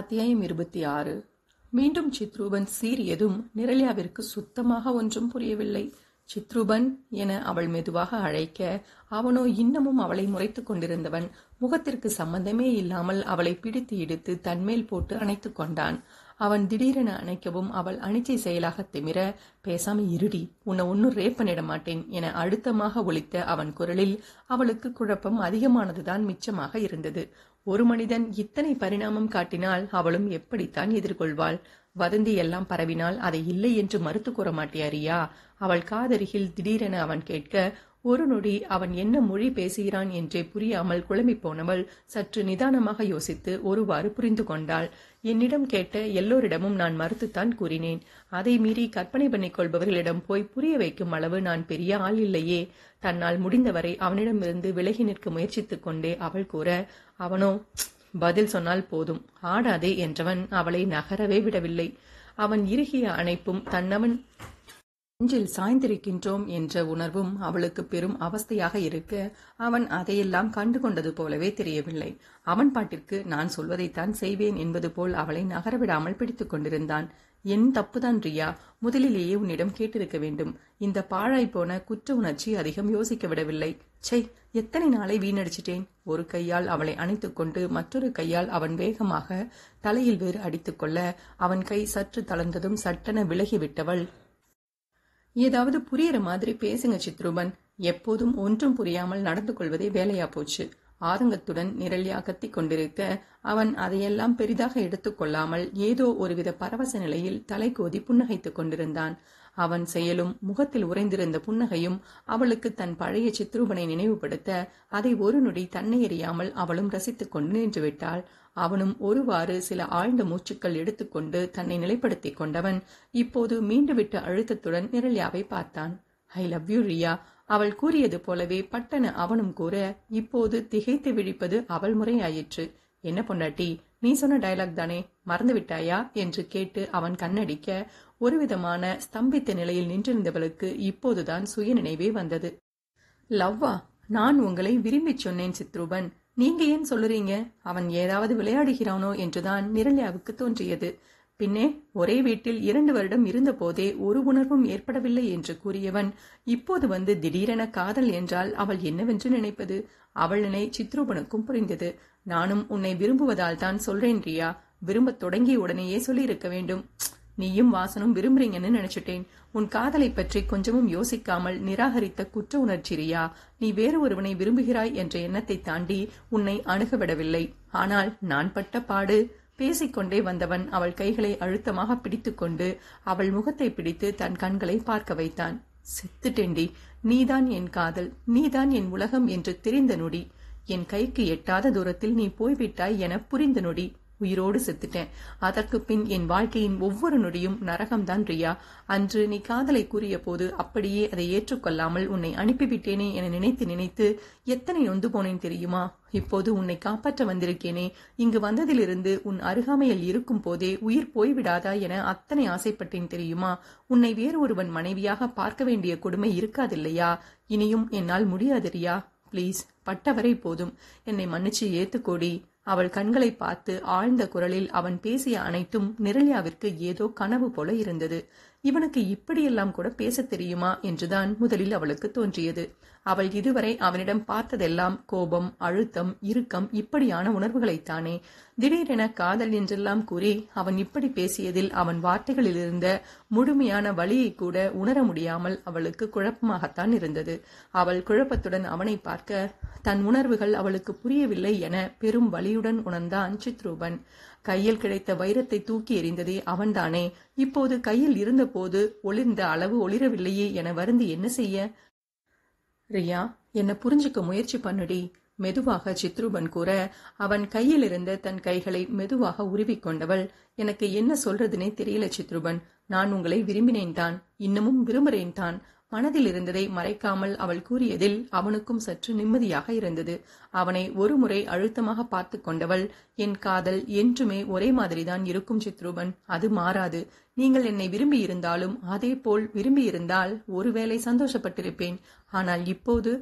அத்தியாயம் இருபத்தி ஆறு மீண்டும் சித்ரூபன் சீறியதும் நிரல்யாவிற்கு சுத்தமாக ஒன்றும் புரியவில்லை சித்ரூபன் என அவள் மெதுவாக அழைக்க அவனோ இன்னமும் அவளை முறைத்துக் கொண்டிருந்தவன் முகத்திற்கு சம்பந்தமே இல்லாமல் அவளை பிடித்து இடித்து தன்மேல் போட்டு அணைத்துக் கொண்டான் அவன் திடீரென அணைக்கவும் அவள் அணிச்சை செயலாக திமிர பேசாம இருடி உன்னை ஒன்னும் ரேப் பண்ணிட மாட்டேன் என அழுத்தமாக ஒழித்த அவன் குரலில் அவளுக்கு குழப்பம் அதிகமானதுதான் மிச்சமாக இருந்தது ஒரு மனிதன் இத்தனை பரிணாமம் காட்டினால் அவளும் எப்படித்தான் எதிர்கொள்வாள் வதந்தி எல்லாம் பரவினால் அதை இல்லை என்று மறுத்து கூற மாட்டியாரியா அவள் காதருகில் திடீரென அவன் கேட்க ஒரு நொடி அவன் என்ன மொழி பேசுகிறான் என்றே புரியாமல் குழம்பி போனவள் சற்று நிதானமாக யோசித்து ஒருவாறு புரிந்து கொண்டாள் என்னிடம் கேட்ட எல்லோரிடமும் நான் மறுத்துத்தான் கூறினேன் அதை மீறி கற்பனை பண்ணிக் கொள்பவர்களிடம் போய் புரிய வைக்கும் அளவு நான் பெரிய ஆள் இல்லையே தன்னால் முடிந்தவரை அவனிடமிருந்து விலகி நிற்க முயற்சித்துக் கொண்டே அவள் கூற அவனோ பதில் சொன்னால் போதும் ஆடாதே என்றவன் அவளை நகரவே விடவில்லை அவன் இறுகிய அணைப்பும் தன்னவன் நெஞ்சில் சாய்ந்திருக்கின்றோம் என்ற உணர்வும் அவளுக்கு பெரும் அவஸ்தையாக இருக்க அவன் அதையெல்லாம் கண்டு கொண்டது போலவே தெரியவில்லை அவன் பாட்டிற்கு நான் சொல்வதைத்தான் செய்வேன் என்பது போல் அவளை நகரவிடாமல் பிடித்துக் கொண்டிருந்தான் என் தப்புதான் ரியா முதலிலேயே உன்னிடம் கேட்டிருக்க வேண்டும் இந்த பாழாய் போன குற்ற உணர்ச்சி அதிகம் யோசிக்க விடவில்லை சை எத்தனை நாளை வீணடிச்சிட்டேன் ஒரு கையால் அவளை அணைத்துக்கொண்டு மற்றொரு கையால் அவன் வேகமாக தலையில் வேறு அடித்துக்கொள்ள அவன் கை சற்று தளர்ந்ததும் சட்டென விலகிவிட்டவள் ஏதாவது புரியற மாதிரி பேசுங்க சித்ரூபன் எப்போதும் ஒன்றும் புரியாமல் நடந்து கொள்வதே வேலையா போச்சு ஆதங்கத்துடன் நிரல்யா கத்தி கொண்டிருக்க அவன் அதையெல்லாம் பெரிதாக எடுத்துக்கொள்ளாமல் ஏதோ ஒருவித பரவச நிலையில் தலைகோதி புன்னகைத்துக் கொண்டிருந்தான் அவன் செயலும் முகத்தில் உறைந்திருந்த புன்னகையும் அவளுக்கு தன் பழைய சித்ரூபனை நினைவுபடுத்த அதை ஒரு நொடி தன்னை எறியாமல் அவளும் ரசித்துக் கொண்டு நின்றுவிட்டாள் அவனும் ஒருவாறு சில ஆழ்ந்த மூச்சுக்கள் எடுத்துக்கொண்டு தன்னை நிலைப்படுத்திக் கொண்டவன் இப்போது மீண்டுவிட்ட அழுத்தத்துடன் நிரல்யாவை பார்த்தான் ஐ லவ் யூ ரியா அவள் கூறியது போலவே பட்டன அவனும் கூற இப்போது திகைத்து விழிப்பது அவள் முறையாயிற்று என்ன பொண்டாட்டி நீ சொன்ன டயலாக் தானே மறந்துவிட்டாயா என்று கேட்டு அவன் கண்ணடிக்க ஒருவிதமான ஸ்தம்பித்த நிலையில் நின்றிருந்தவளுக்கு இப்போதுதான் சுய நினைவே வந்தது லவ்வா நான் உங்களை விரும்பிச் சொன்னேன் சித்ரூபன் நீங்க ஏன் சொல்லுறீங்க அவன் ஏதாவது விளையாடுகிறானோ என்றுதான் நிரல்யாவுக்கு தோன்றியது பின்னே ஒரே வீட்டில் இரண்டு வருடம் இருந்தபோதே ஒரு உணர்வும் ஏற்படவில்லை என்று கூறியவன் இப்போது வந்து திடீரென காதல் என்றால் அவள் என்னவென்று நினைப்பது அவள் நினை சித்ரூபனுக்கும் புரிந்தது நானும் உன்னை விரும்புவதால் தான் சொல்றேன் ரியா விரும்பத் தொடங்கிய உடனேயே சொல்லியிருக்க வேண்டும் நீயும் வாசனும் விரும்புறீங்கன்னு நினைச்சிட்டேன் உன் காதலை பற்றி கொஞ்சமும் யோசிக்காமல் நிராகரித்த குற்ற உணர்ச்சி ரியா நீ வேறு ஒருவனை விரும்புகிறாய் என்ற எண்ணத்தை தாண்டி உன்னை அணுகவிடவில்லை ஆனால் நான் பட்ட பாடு பேசிக்கொண்டே வந்தவன் அவள் கைகளை அழுத்தமாக பிடித்துக்கொண்டு அவள் முகத்தை பிடித்து தன் கண்களை பார்க்க வைத்தான் செத்துட்டேண்டி நீதான் என் காதல் நீதான் என் உலகம் என்று தெரிந்த நொடி என் கைக்கு எட்டாத தூரத்தில் நீ போய்விட்டாய் என புரிந்த நொடி உயிரோடு செத்துட்டேன் அதற்கு பின் என் வாழ்க்கையின் ஒவ்வொரு நொடியும் நரகம்தான் ரியா அன்று நீ காதலை கூறிய போது அப்படியே அதை ஏற்றுக்கொள்ளாமல் உன்னை அனுப்பிவிட்டேனே என நினைத்து நினைத்து எத்தனை நொந்து போனேன் தெரியுமா இப்போது உன்னை காப்பாற்ற வந்திருக்கேனே இங்கு வந்ததிலிருந்து உன் அருகாமையில் இருக்கும் போதே உயிர் போய்விடாதா என அத்தனை ஆசைப்பட்டேன் தெரியுமா உன்னை வேறு ஒருவன் மனைவியாக பார்க்க வேண்டிய கொடுமை இருக்காதில்லையா இனியும் என்னால் முடியாது ரியா ப்ளீஸ் பட்டவரை போதும் என்னை மன்னிச்சு ஏத்துக்கோடி அவள் கண்களை பார்த்து ஆழ்ந்த குரலில் அவன் பேசிய அனைத்தும் நிரல்யாவிற்கு ஏதோ கனவு போல இருந்தது இவனுக்கு இப்படியெல்லாம் கூட பேசத் தெரியுமா என்றுதான் முதலில் அவளுக்கு தோன்றியது அவள் இதுவரை அவனிடம் பார்த்ததெல்லாம் கோபம் அழுத்தம் இறுக்கம் இப்படியான உணர்வுகளைத்தானே திடீரென காதல் என்றெல்லாம் கூறி அவன் இப்படி பேசியதில் அவன் வார்த்தைகளில் இருந்த முழுமையான வழியை கூட உணர முடியாமல் அவளுக்கு குழப்பமாகத்தான் இருந்தது அவள் குழப்பத்துடன் அவனை பார்க்க தன் உணர்வுகள் அவளுக்கு புரியவில்லை என பெரும் வழி வெறியுடன் உணர்ந்தான் சித்ரூபன் கையில் கிடைத்த வைரத்தை தூக்கி எறிந்ததே அவன்தானே இப்போது கையில் இருந்தபோது ஒளிர்ந்த அளவு ஒளிரவில்லையே என வருந்தி என்ன செய்ய ரியா என்ன புரிஞ்சுக்க முயற்சி பண்ணுடி மெதுவாக சித்ரூபன் கூற அவன் கையில் இருந்த தன் கைகளை மெதுவாக கொண்டவள் எனக்கு என்ன சொல்றதுனே தெரியல சித்ரூபன் நான் உங்களை விரும்பினேன் தான் இன்னமும் விரும்புகிறேன் தான் மனதில் இருந்ததை மறைக்காமல் அவள் கூறியதில் அவனுக்கும் சற்று நிம்மதியாக இருந்தது அவனை ஒருமுறை அழுத்தமாக பார்த்து கொண்டவள் என் காதல் என்றுமே ஒரே மாதிரிதான் இருக்கும் சித்ரூபன் அது மாறாது நீங்கள் என்னை விரும்பி இருந்தாலும் அதே போல் விரும்பி இருந்தால் ஒருவேளை சந்தோஷப்பட்டிருப்பேன் ஆனால் இப்போது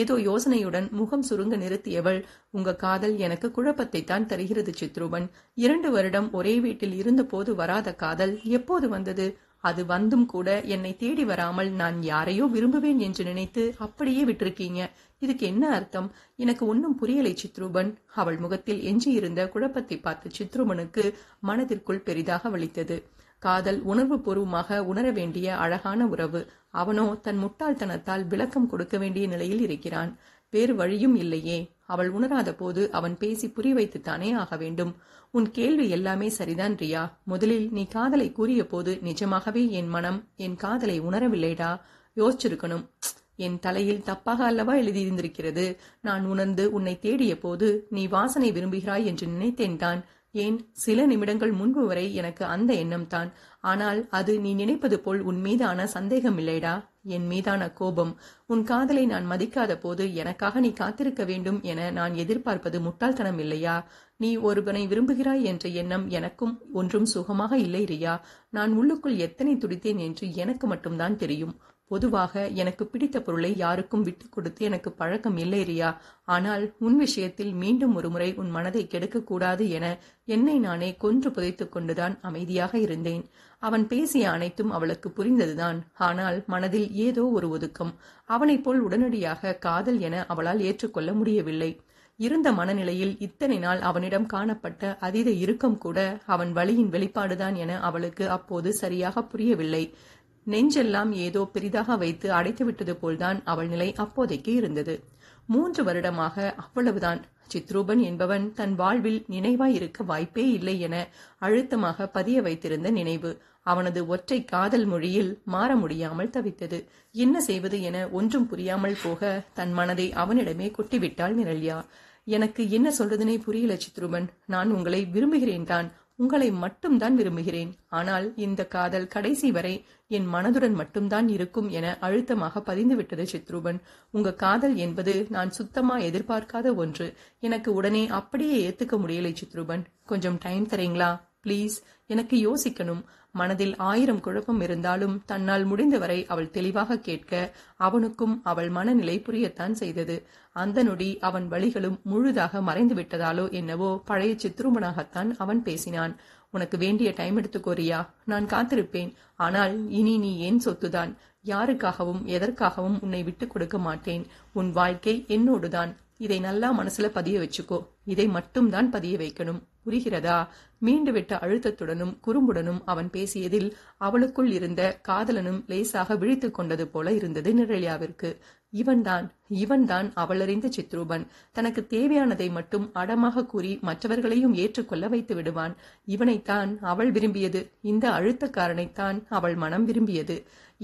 ஏதோ யோசனையுடன் முகம் சுருங்க நிறுத்தியவள் உங்க காதல் எனக்கு குழப்பத்தை தான் தருகிறது சித்ரூபன் இரண்டு வருடம் ஒரே வீட்டில் இருந்தபோது வராத காதல் எப்போது வந்தது அது வந்தும் கூட என்னை தேடி வராமல் நான் யாரையோ விரும்புவேன் என்று நினைத்து அப்படியே விட்டிருக்கீங்க இதுக்கு என்ன அர்த்தம் எனக்கு ஒன்னும் புரியலை சித்ரூபன் அவள் முகத்தில் எஞ்சியிருந்த குழப்பத்தை பார்த்த சித்ரூபனுக்கு மனதிற்குள் பெரிதாக வலித்தது காதல் உணர்வு பூர்வமாக உணர வேண்டிய அழகான உறவு அவனோ தன் முட்டாள்தனத்தால் விளக்கம் கொடுக்க வேண்டிய நிலையில் இருக்கிறான் வேறு வழியும் இல்லையே அவள் உணராத போது அவன் பேசி புரிவைத்துத்தானே வைத்துத்தானே ஆக வேண்டும் உன் கேள்வி எல்லாமே சரிதான் ரியா முதலில் நீ காதலை கூறிய போது நிஜமாகவே என் மனம் என் காதலை உணரவில்லைடா யோசிச்சிருக்கணும் என் தலையில் தப்பாக அல்லவா எழுதியிருந்திருக்கிறது நான் உணர்ந்து உன்னை தேடிய போது நீ வாசனை விரும்புகிறாய் என்று நினைத்தேன் தான் ஏன் சில நிமிடங்கள் முன்பு வரை எனக்கு அந்த எண்ணம் தான் ஆனால் அது நீ நினைப்பது போல் உன் மீதான சந்தேகம் இல்லைடா என் மீதான கோபம் உன் காதலை நான் மதிக்காத போது எனக்காக நீ காத்திருக்க வேண்டும் என நான் எதிர்பார்ப்பது முட்டாள்தனம் இல்லையா நீ ஒருவனை விரும்புகிறாய் என்ற எண்ணம் எனக்கும் ஒன்றும் சுகமாக இல்லை ரியா நான் உள்ளுக்குள் எத்தனை துடித்தேன் என்று எனக்கு மட்டும்தான் தெரியும் பொதுவாக எனக்கு பிடித்த பொருளை யாருக்கும் விட்டுக் கொடுத்து எனக்கு பழக்கம் இல்லை ரியா ஆனால் உன் விஷயத்தில் மீண்டும் ஒருமுறை உன் மனதை கெடுக்கக்கூடாது என என்னை நானே கொன்று புதைத்துக் கொண்டுதான் அமைதியாக இருந்தேன் அவன் பேசிய அனைத்தும் அவளுக்கு புரிந்ததுதான் ஆனால் மனதில் ஏதோ ஒரு ஒதுக்கம் அவனைப் போல் உடனடியாக காதல் என அவளால் ஏற்றுக்கொள்ள முடியவில்லை இருந்த மனநிலையில் இத்தனை நாள் அவனிடம் காணப்பட்ட அதீத இறுக்கம் கூட அவன் வழியின் வெளிப்பாடுதான் என அவளுக்கு அப்போது சரியாக புரியவில்லை நெஞ்செல்லாம் ஏதோ பெரிதாக வைத்து அடைத்துவிட்டது போல்தான் அவள் நிலை அப்போதைக்கு இருந்தது மூன்று வருடமாக அவ்வளவுதான் சித்ரூபன் என்பவன் தன் வாழ்வில் நினைவாய் இருக்க வாய்ப்பே இல்லை என அழுத்தமாக பதிய வைத்திருந்த நினைவு அவனது ஒற்றை காதல் மொழியில் மாற முடியாமல் தவித்தது என்ன செய்வது என ஒன்றும் புரியாமல் போக தன் மனதை அவனிடமே கொட்டிவிட்டாள் நிரல்யா எனக்கு என்ன சொல்றதுனே புரியல சித்ருமன் நான் உங்களை விரும்புகிறேன் தான் உங்களை மட்டும்தான் விரும்புகிறேன் ஆனால் இந்த காதல் கடைசி வரை என் மனதுடன் மட்டும்தான் இருக்கும் என அழுத்தமாக பதிந்துவிட்டது சித்ரூபன் உங்க காதல் என்பது நான் சுத்தமா எதிர்பார்க்காத ஒன்று எனக்கு உடனே அப்படியே ஏத்துக்க முடியலை சித்ரூபன் கொஞ்சம் டைம் தரீங்களா ப்ளீஸ் எனக்கு யோசிக்கணும் மனதில் ஆயிரம் குழப்பம் இருந்தாலும் தன்னால் முடிந்தவரை அவள் தெளிவாக கேட்க அவனுக்கும் அவள் மனநிலை புரியத்தான் செய்தது அந்த நொடி அவன் வழிகளும் முழுதாக மறைந்து விட்டதாலோ என்னவோ பழைய சித்ரூபனாகத்தான் அவன் பேசினான் உனக்கு வேண்டிய டைம் எடுத்துக்கோரியா நான் காத்திருப்பேன் ஆனால் இனி நீ ஏன் சொத்துதான் யாருக்காகவும் எதற்காகவும் உன்னை விட்டுக் கொடுக்க மாட்டேன் உன் வாழ்க்கை என்னோடுதான் இதை நல்லா மனசுல பதிய வச்சுக்கோ இதை மட்டும் தான் பதிய வைக்கணும் புரிகிறதா மீண்டுவிட்ட அழுத்தத்துடனும் குறும்புடனும் அவன் பேசியதில் அவளுக்குள் இருந்த காதலனும் லேசாக விழித்துக் கொண்டது போல இருந்தது நிழலியாவிற்கு இவன்தான் இவன்தான் அவளறிந்த சித்ரூபன் தனக்கு தேவையானதை மட்டும் அடமாக கூறி மற்றவர்களையும் ஏற்றுக்கொள்ள வைத்து விடுவான் இவனைத்தான் அவள் விரும்பியது இந்த அழுத்தக்காரனைத்தான் அவள் மனம் விரும்பியது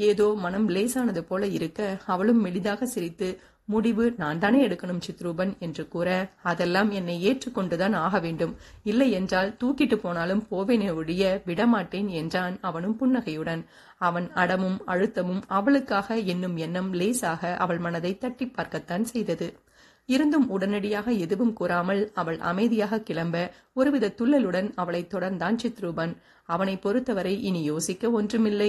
ஏதோ மனம் லேசானது போல இருக்க அவளும் மெளிதாக சிரித்து முடிவு நான் தானே எடுக்கணும் சித்ரூபன் என்று கூற அதெல்லாம் என்னை ஏற்றுக்கொண்டுதான் ஆக வேண்டும் இல்லை என்றால் தூக்கிட்டு போனாலும் போவேனே ஒழிய விடமாட்டேன் என்றான் அவனும் புன்னகையுடன் அவன் அடமும் அழுத்தமும் அவளுக்காக என்னும் எண்ணம் லேசாக அவள் மனதை தட்டி பார்க்கத்தான் செய்தது இருந்தும் உடனடியாக எதுவும் கூறாமல் அவள் அமைதியாக கிளம்ப ஒருவித துள்ளலுடன் அவளை தொடர்ந்தான் சித்ரூபன் அவனை பொறுத்தவரை இனி யோசிக்க ஒன்றுமில்லை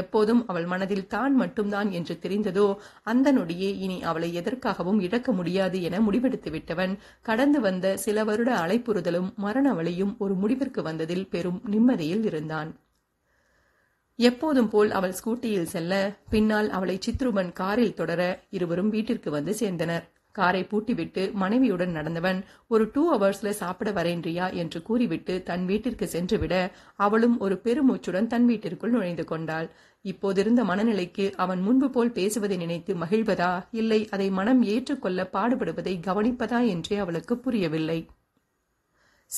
எப்போதும் அவள் மனதில் தான் மட்டும்தான் என்று தெரிந்ததோ அந்த நொடியே இனி அவளை எதற்காகவும் இழக்க முடியாது என முடிவெடுத்து விட்டவன் கடந்து வந்த சில வருட அலைப்புறுதலும் மரண ஒரு முடிவிற்கு வந்ததில் பெரும் நிம்மதியில் இருந்தான் எப்போதும் போல் அவள் ஸ்கூட்டியில் செல்ல பின்னால் அவளை சித்ருமன் காரில் தொடர இருவரும் வீட்டிற்கு வந்து சேர்ந்தனர் காரை பூட்டிவிட்டு மனைவியுடன் நடந்தவன் ஒரு டூ ஹவர்ஸ்ல சாப்பிட வரேன்றியா என்று கூறிவிட்டு தன் வீட்டிற்கு சென்றுவிட அவளும் ஒரு பெருமூச்சுடன் தன் வீட்டிற்குள் நுழைந்து கொண்டாள் இப்போதிருந்த மனநிலைக்கு அவன் முன்பு போல் பேசுவதை நினைத்து மகிழ்வதா இல்லை அதை மனம் ஏற்றுக்கொள்ள பாடுபடுவதை கவனிப்பதா என்றே அவளுக்கு புரியவில்லை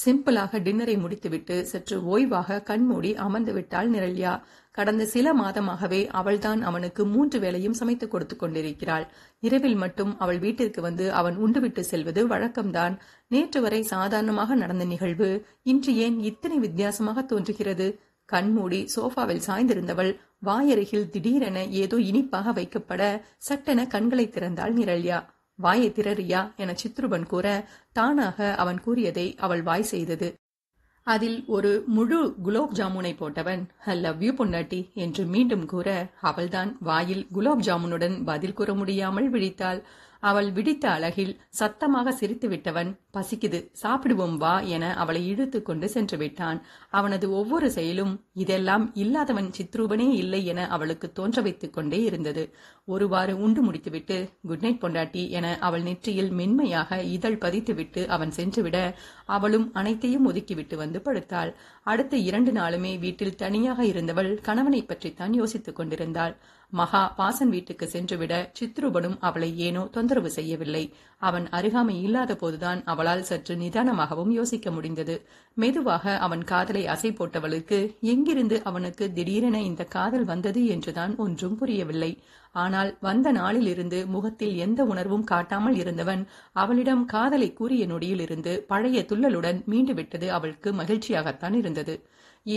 சிம்பிளாக டின்னரை முடித்துவிட்டு சற்று ஓய்வாக கண்மூடி அமர்ந்து விட்டாள் நிரல்யா கடந்த சில மாதமாகவே அவள்தான் அவனுக்கு மூன்று வேளையும் சமைத்துக் கொடுத்துக் கொண்டிருக்கிறாள் இரவில் மட்டும் அவள் வீட்டிற்கு வந்து அவன் உண்டுவிட்டு செல்வது வழக்கம்தான் நேற்று வரை சாதாரணமாக நடந்த நிகழ்வு இன்று ஏன் இத்தனை வித்தியாசமாக தோன்றுகிறது கண்மூடி சோஃபாவில் சாய்ந்திருந்தவள் வாயருகில் திடீரென ஏதோ இனிப்பாக வைக்கப்பட சட்டென கண்களை திறந்தாள் நிரல்யா வாயை திரறியா என சித்ருபன் கூற தானாக அவன் கூறியதை அவள் வாய் செய்தது அதில் ஒரு முழு குலோப் ஜாமுனை போட்டவன் ஐ லவ் யூ பொன்னாட்டி என்று மீண்டும் கூற அவள்தான் வாயில் குலோப் ஜாமுனுடன் பதில் கூற முடியாமல் விழித்தாள் அவள் விடித்த அழகில் சத்தமாக சிரித்து விட்டவன் பசிக்குது சாப்பிடுவோம் வா என அவளை இழுத்து கொண்டு சென்று விட்டான் அவனது ஒவ்வொரு செயலும் இதெல்லாம் இல்லாதவன் சித்ரூபனே இல்லை என அவளுக்கு தோன்ற வைத்துக் கொண்டே இருந்தது ஒருவாறு உண்டு முடித்துவிட்டு குட் நைட் பொண்டாட்டி என அவள் நெற்றியில் மென்மையாக இதழ் பதித்துவிட்டு அவன் சென்றுவிட அவளும் அனைத்தையும் ஒதுக்கிவிட்டு வந்து படுத்தாள் அடுத்த இரண்டு நாளுமே வீட்டில் தனியாக இருந்தவள் கணவனை பற்றித்தான் யோசித்துக் கொண்டிருந்தாள் மகா பாசன் வீட்டுக்கு சென்றுவிட சித்ருபனும் அவளை ஏனோ தொந்தரவு செய்யவில்லை அவன் அருகாமை இல்லாத போதுதான் அவளால் சற்று நிதானமாகவும் யோசிக்க முடிந்தது மெதுவாக அவன் காதலை அசை போட்டவளுக்கு எங்கிருந்து அவனுக்கு திடீரென இந்த காதல் வந்தது என்றுதான் ஒன்றும் புரியவில்லை ஆனால் வந்த நாளிலிருந்து முகத்தில் எந்த உணர்வும் காட்டாமல் இருந்தவன் அவளிடம் காதலை கூறிய நொடியிலிருந்து பழைய துள்ளலுடன் மீண்டுவிட்டது அவளுக்கு மகிழ்ச்சியாகத்தான் இருந்தது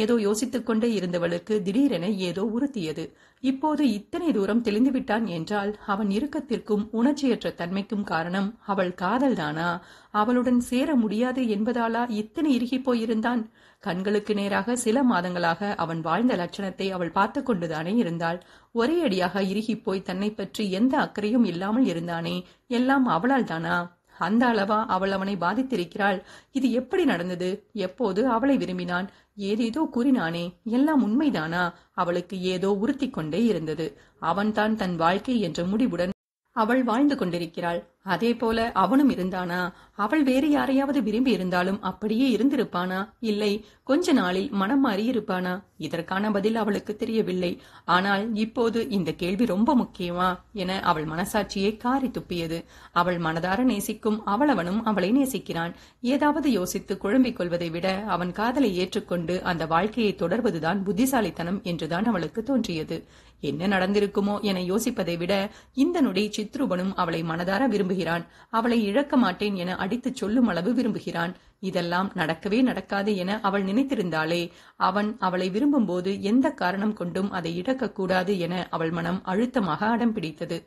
ஏதோ யோசித்துக்கொண்டே இருந்தவளுக்கு திடீரென ஏதோ உறுத்தியது இப்போது இத்தனை தூரம் தெளிந்துவிட்டான் என்றால் அவன் இறுக்கத்திற்கும் உணர்ச்சியற்ற தன்மைக்கும் காரணம் அவள் காதல்தானா அவளுடன் சேர முடியாது என்பதாலா இத்தனை இறுகி போயிருந்தான் கண்களுக்கு நேராக சில மாதங்களாக அவன் வாழ்ந்த லட்சணத்தை அவள் பார்த்து கொண்டுதானே இருந்தாள் ஒரே அடியாக இறுகிப்போய் தன்னை பற்றி எந்த அக்கறையும் இல்லாமல் இருந்தானே எல்லாம் அவளால் தானா அந்த அளவா அவள் அவனை பாதித்திருக்கிறாள் இது எப்படி நடந்தது எப்போது அவளை விரும்பினான் ஏதேதோ கூறினானே எல்லாம் உண்மைதானா அவளுக்கு ஏதோ உறுத்தி கொண்டே இருந்தது அவன்தான் தன் வாழ்க்கை என்ற முடிவுடன் அவள் வாழ்ந்து கொண்டிருக்கிறாள் அதே போல அவனும் இருந்தானா அவள் வேறு யாரையாவது விரும்பி இருந்தாலும் அப்படியே இருந்திருப்பானா இல்லை கொஞ்ச நாளில் மனம் மாறி இருப்பானா இதற்கான பதில் அவளுக்கு தெரியவில்லை ஆனால் இப்போது இந்த கேள்வி ரொம்ப முக்கியமா என அவள் மனசாட்சியை காரி துப்பியது அவள் மனதார நேசிக்கும் அவளவனும் அவளை நேசிக்கிறான் ஏதாவது யோசித்து குழம்பிக் கொள்வதை விட அவன் காதலை ஏற்றுக்கொண்டு அந்த வாழ்க்கையை தொடர்வதுதான் புத்திசாலித்தனம் என்றுதான் அவளுக்கு தோன்றியது என்ன நடந்திருக்குமோ என யோசிப்பதை விட இந்த நொடி சித்ருபனும் அவளை மனதார விரும்ப விரும்புகிறான் அவளை இழக்க மாட்டேன் என அடித்துச் சொல்லும் அளவு விரும்புகிறான் இதெல்லாம் நடக்கவே நடக்காது என அவள் நினைத்திருந்தாளே அவன் அவளை விரும்பும் போது எந்த காரணம் கொண்டும் அதை இழக்கக்கூடாது என அவள் மனம் அழுத்தமாக அடம் பிடித்தது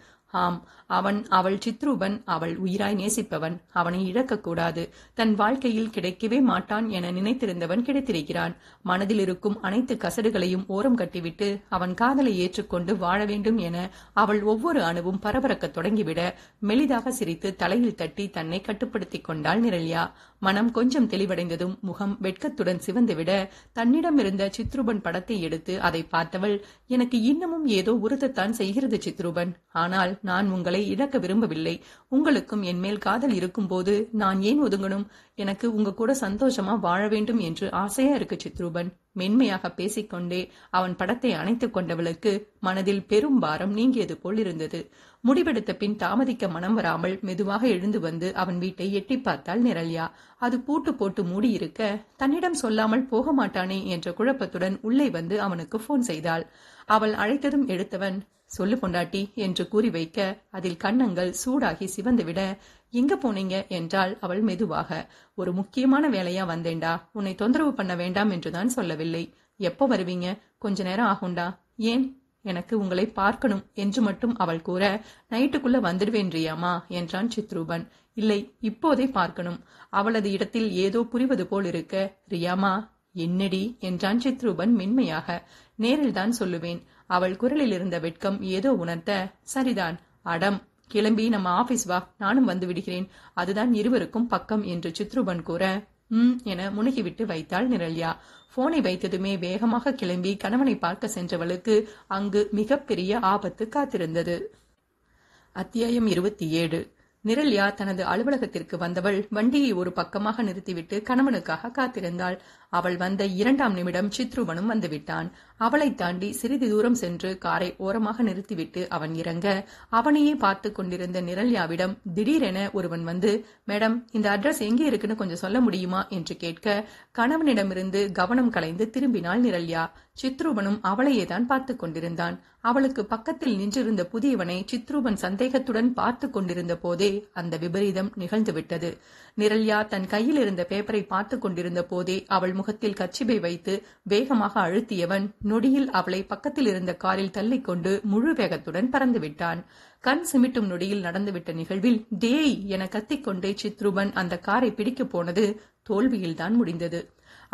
ஆம் அவன் அவள் சித்ரூபன் அவள் உயிராய் நேசிப்பவன் அவனை இழக்கக்கூடாது தன் வாழ்க்கையில் கிடைக்கவே மாட்டான் என நினைத்திருந்தவன் கிடைத்திருக்கிறான் மனதில் இருக்கும் அனைத்து கசடுகளையும் ஓரம் கட்டிவிட்டு அவன் காதலை ஏற்றுக்கொண்டு வாழ வேண்டும் என அவள் ஒவ்வொரு அணுவும் பரபரக்க தொடங்கிவிட மெலிதாக சிரித்து தலையில் தட்டி தன்னை கட்டுப்படுத்திக் கொண்டாள் நிரல்யா மனம் கொஞ்சம் தெளிவடைந்ததும் முகம் வெட்கத்துடன் சிவந்துவிட தன்னிடம் இருந்த சித்ரூபன் படத்தை எடுத்து அதை பார்த்தவள் எனக்கு இன்னமும் ஏதோ உறுத்தத்தான் செய்கிறது சித்ரூபன் ஆனால் நான் உங்களை உங்களை இழக்க விரும்பவில்லை உங்களுக்கும் என் மேல் காதல் இருக்கும்போது நான் ஏன் ஒதுங்கணும் எனக்கு உங்க கூட சந்தோஷமா வாழ வேண்டும் என்று ஆசையா இருக்கு சித்ரூபன் மென்மையாக பேசிக்கொண்டே அவன் படத்தை அணைத்துக் கொண்டவளுக்கு மனதில் பெரும் பாரம் நீங்கியது போல் இருந்தது முடிவெடுத்த பின் தாமதிக்க மனம் வராமல் மெதுவாக எழுந்து வந்து அவன் வீட்டை எட்டி பார்த்தாள் நிரல்யா அது பூட்டு போட்டு மூடியிருக்க தன்னிடம் சொல்லாமல் போக மாட்டானே என்ற குழப்பத்துடன் உள்ளே வந்து அவனுக்கு போன் செய்தாள் அவள் அழைத்ததும் எடுத்தவன் சொல்லு பொண்டாட்டி என்று கூறி வைக்க அதில் கன்னங்கள் சூடாகி சிவந்துவிட எங்க போனீங்க என்றால் அவள் மெதுவாக ஒரு முக்கியமான வேலையா வந்தேண்டா உன்னை தொந்தரவு பண்ண வேண்டாம் என்றுதான் சொல்லவில்லை எப்போ வருவீங்க கொஞ்ச நேரம் ஆகுண்டா ஏன் எனக்கு உங்களை பார்க்கணும் என்று மட்டும் அவள் கூற நைட்டுக்குள்ள வந்துடுவேன்றியாமா என்றான் சித்ரூபன் இல்லை இப்போதே பார்க்கணும் அவளது இடத்தில் ஏதோ புரிவது போல் இருக்க ரியாமா என்னடி என்றான் சித்ரூபன் மென்மையாக நேரில்தான் சொல்லுவேன் அவள் குரலில் இருந்த வெட்கம் ஏதோ உணர்த்த சரிதான் அடம் கிளம்பி நம்ம ஆபீஸ் வா நானும் வந்து விடுகிறேன் அதுதான் இருவருக்கும் பக்கம் என்று சித்ருபன் கூற ம் என முனுகிவிட்டு வைத்தாள் நிரல்யா போனை வைத்ததுமே வேகமாக கிளம்பி கணவனை பார்க்க சென்றவளுக்கு அங்கு மிகப்பெரிய ஆபத்து காத்திருந்தது அத்தியாயம் இருபத்தி ஏழு நிரல்யா தனது அலுவலகத்திற்கு வந்தவள் வண்டியை ஒரு பக்கமாக நிறுத்திவிட்டு கணவனுக்காக காத்திருந்தாள் அவள் வந்த இரண்டாம் நிமிடம் சித்ருவனும் வந்துவிட்டான் அவளை தாண்டி சிறிது தூரம் சென்று காரை ஓரமாக நிறுத்திவிட்டு அவன் இறங்க அவனையே பார்த்து கொண்டிருந்த நிரல்யாவிடம் திடீரென ஒருவன் வந்து மேடம் இந்த அட்ரஸ் எங்கே இருக்குன்னு கொஞ்சம் சொல்ல முடியுமா என்று கேட்க கணவனிடமிருந்து கவனம் கலைந்து திரும்பினாள் நிரல்யா சித்ரூபனும் அவளையே தான் பார்த்து கொண்டிருந்தான் அவளுக்கு பக்கத்தில் நின்றிருந்த புதியவனை சித்ரூபன் சந்தேகத்துடன் பார்த்து கொண்டிருந்த போதே அந்த விபரீதம் நிகழ்ந்துவிட்டது நிரல்யா தன் கையில் இருந்த பேப்பரை பார்த்து கொண்டிருந்த போதே அவள் முகத்தில் கச்சிபை வைத்து வேகமாக அழுத்தியவன் நொடியில் அவளை பக்கத்தில் இருந்த காரில் தள்ளிக்கொண்டு முழு வேகத்துடன் பறந்துவிட்டான் கண் சிமிட்டும் நொடியில் நடந்துவிட்ட நிகழ்வில் டேய் என கத்திக்கொண்டே சித்ருபன் அந்த காரை பிடிக்கப் போனது தோல்வியில்தான் முடிந்தது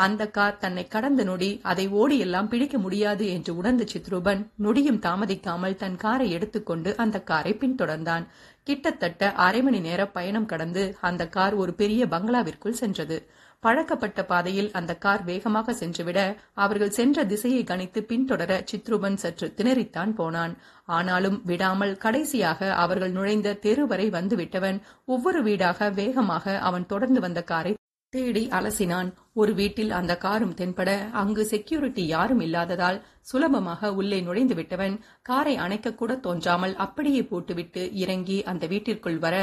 அந்த கார் தன்னை கடந்த நொடி அதை ஓடியெல்லாம் பிடிக்க முடியாது என்று உணர்ந்த சித்ரூபன் நொடியும் தாமதிக்காமல் தன் காரை எடுத்துக்கொண்டு அந்த காரை பின்தொடர்ந்தான் கிட்டத்தட்ட அரை மணி நேர பயணம் கடந்து அந்த கார் ஒரு பெரிய பங்களாவிற்குள் சென்றது பழக்கப்பட்ட பாதையில் அந்த கார் வேகமாக சென்றுவிட அவர்கள் சென்ற திசையை கணித்து பின்தொடர சித்ருபன் சற்று திணறித்தான் போனான் ஆனாலும் விடாமல் கடைசியாக அவர்கள் நுழைந்த தெரு வரை வந்துவிட்டவன் ஒவ்வொரு வீடாக வேகமாக அவன் தொடர்ந்து வந்த காரை தேடி அலசினான் ஒரு வீட்டில் அந்த காரும் தென்பட அங்கு செக்யூரிட்டி யாரும் இல்லாததால் சுலபமாக உள்ளே நுழைந்து விட்டவன் காரை அணைக்கக்கூட தோன்றாமல் அப்படியே போட்டுவிட்டு இறங்கி அந்த வீட்டிற்குள் வர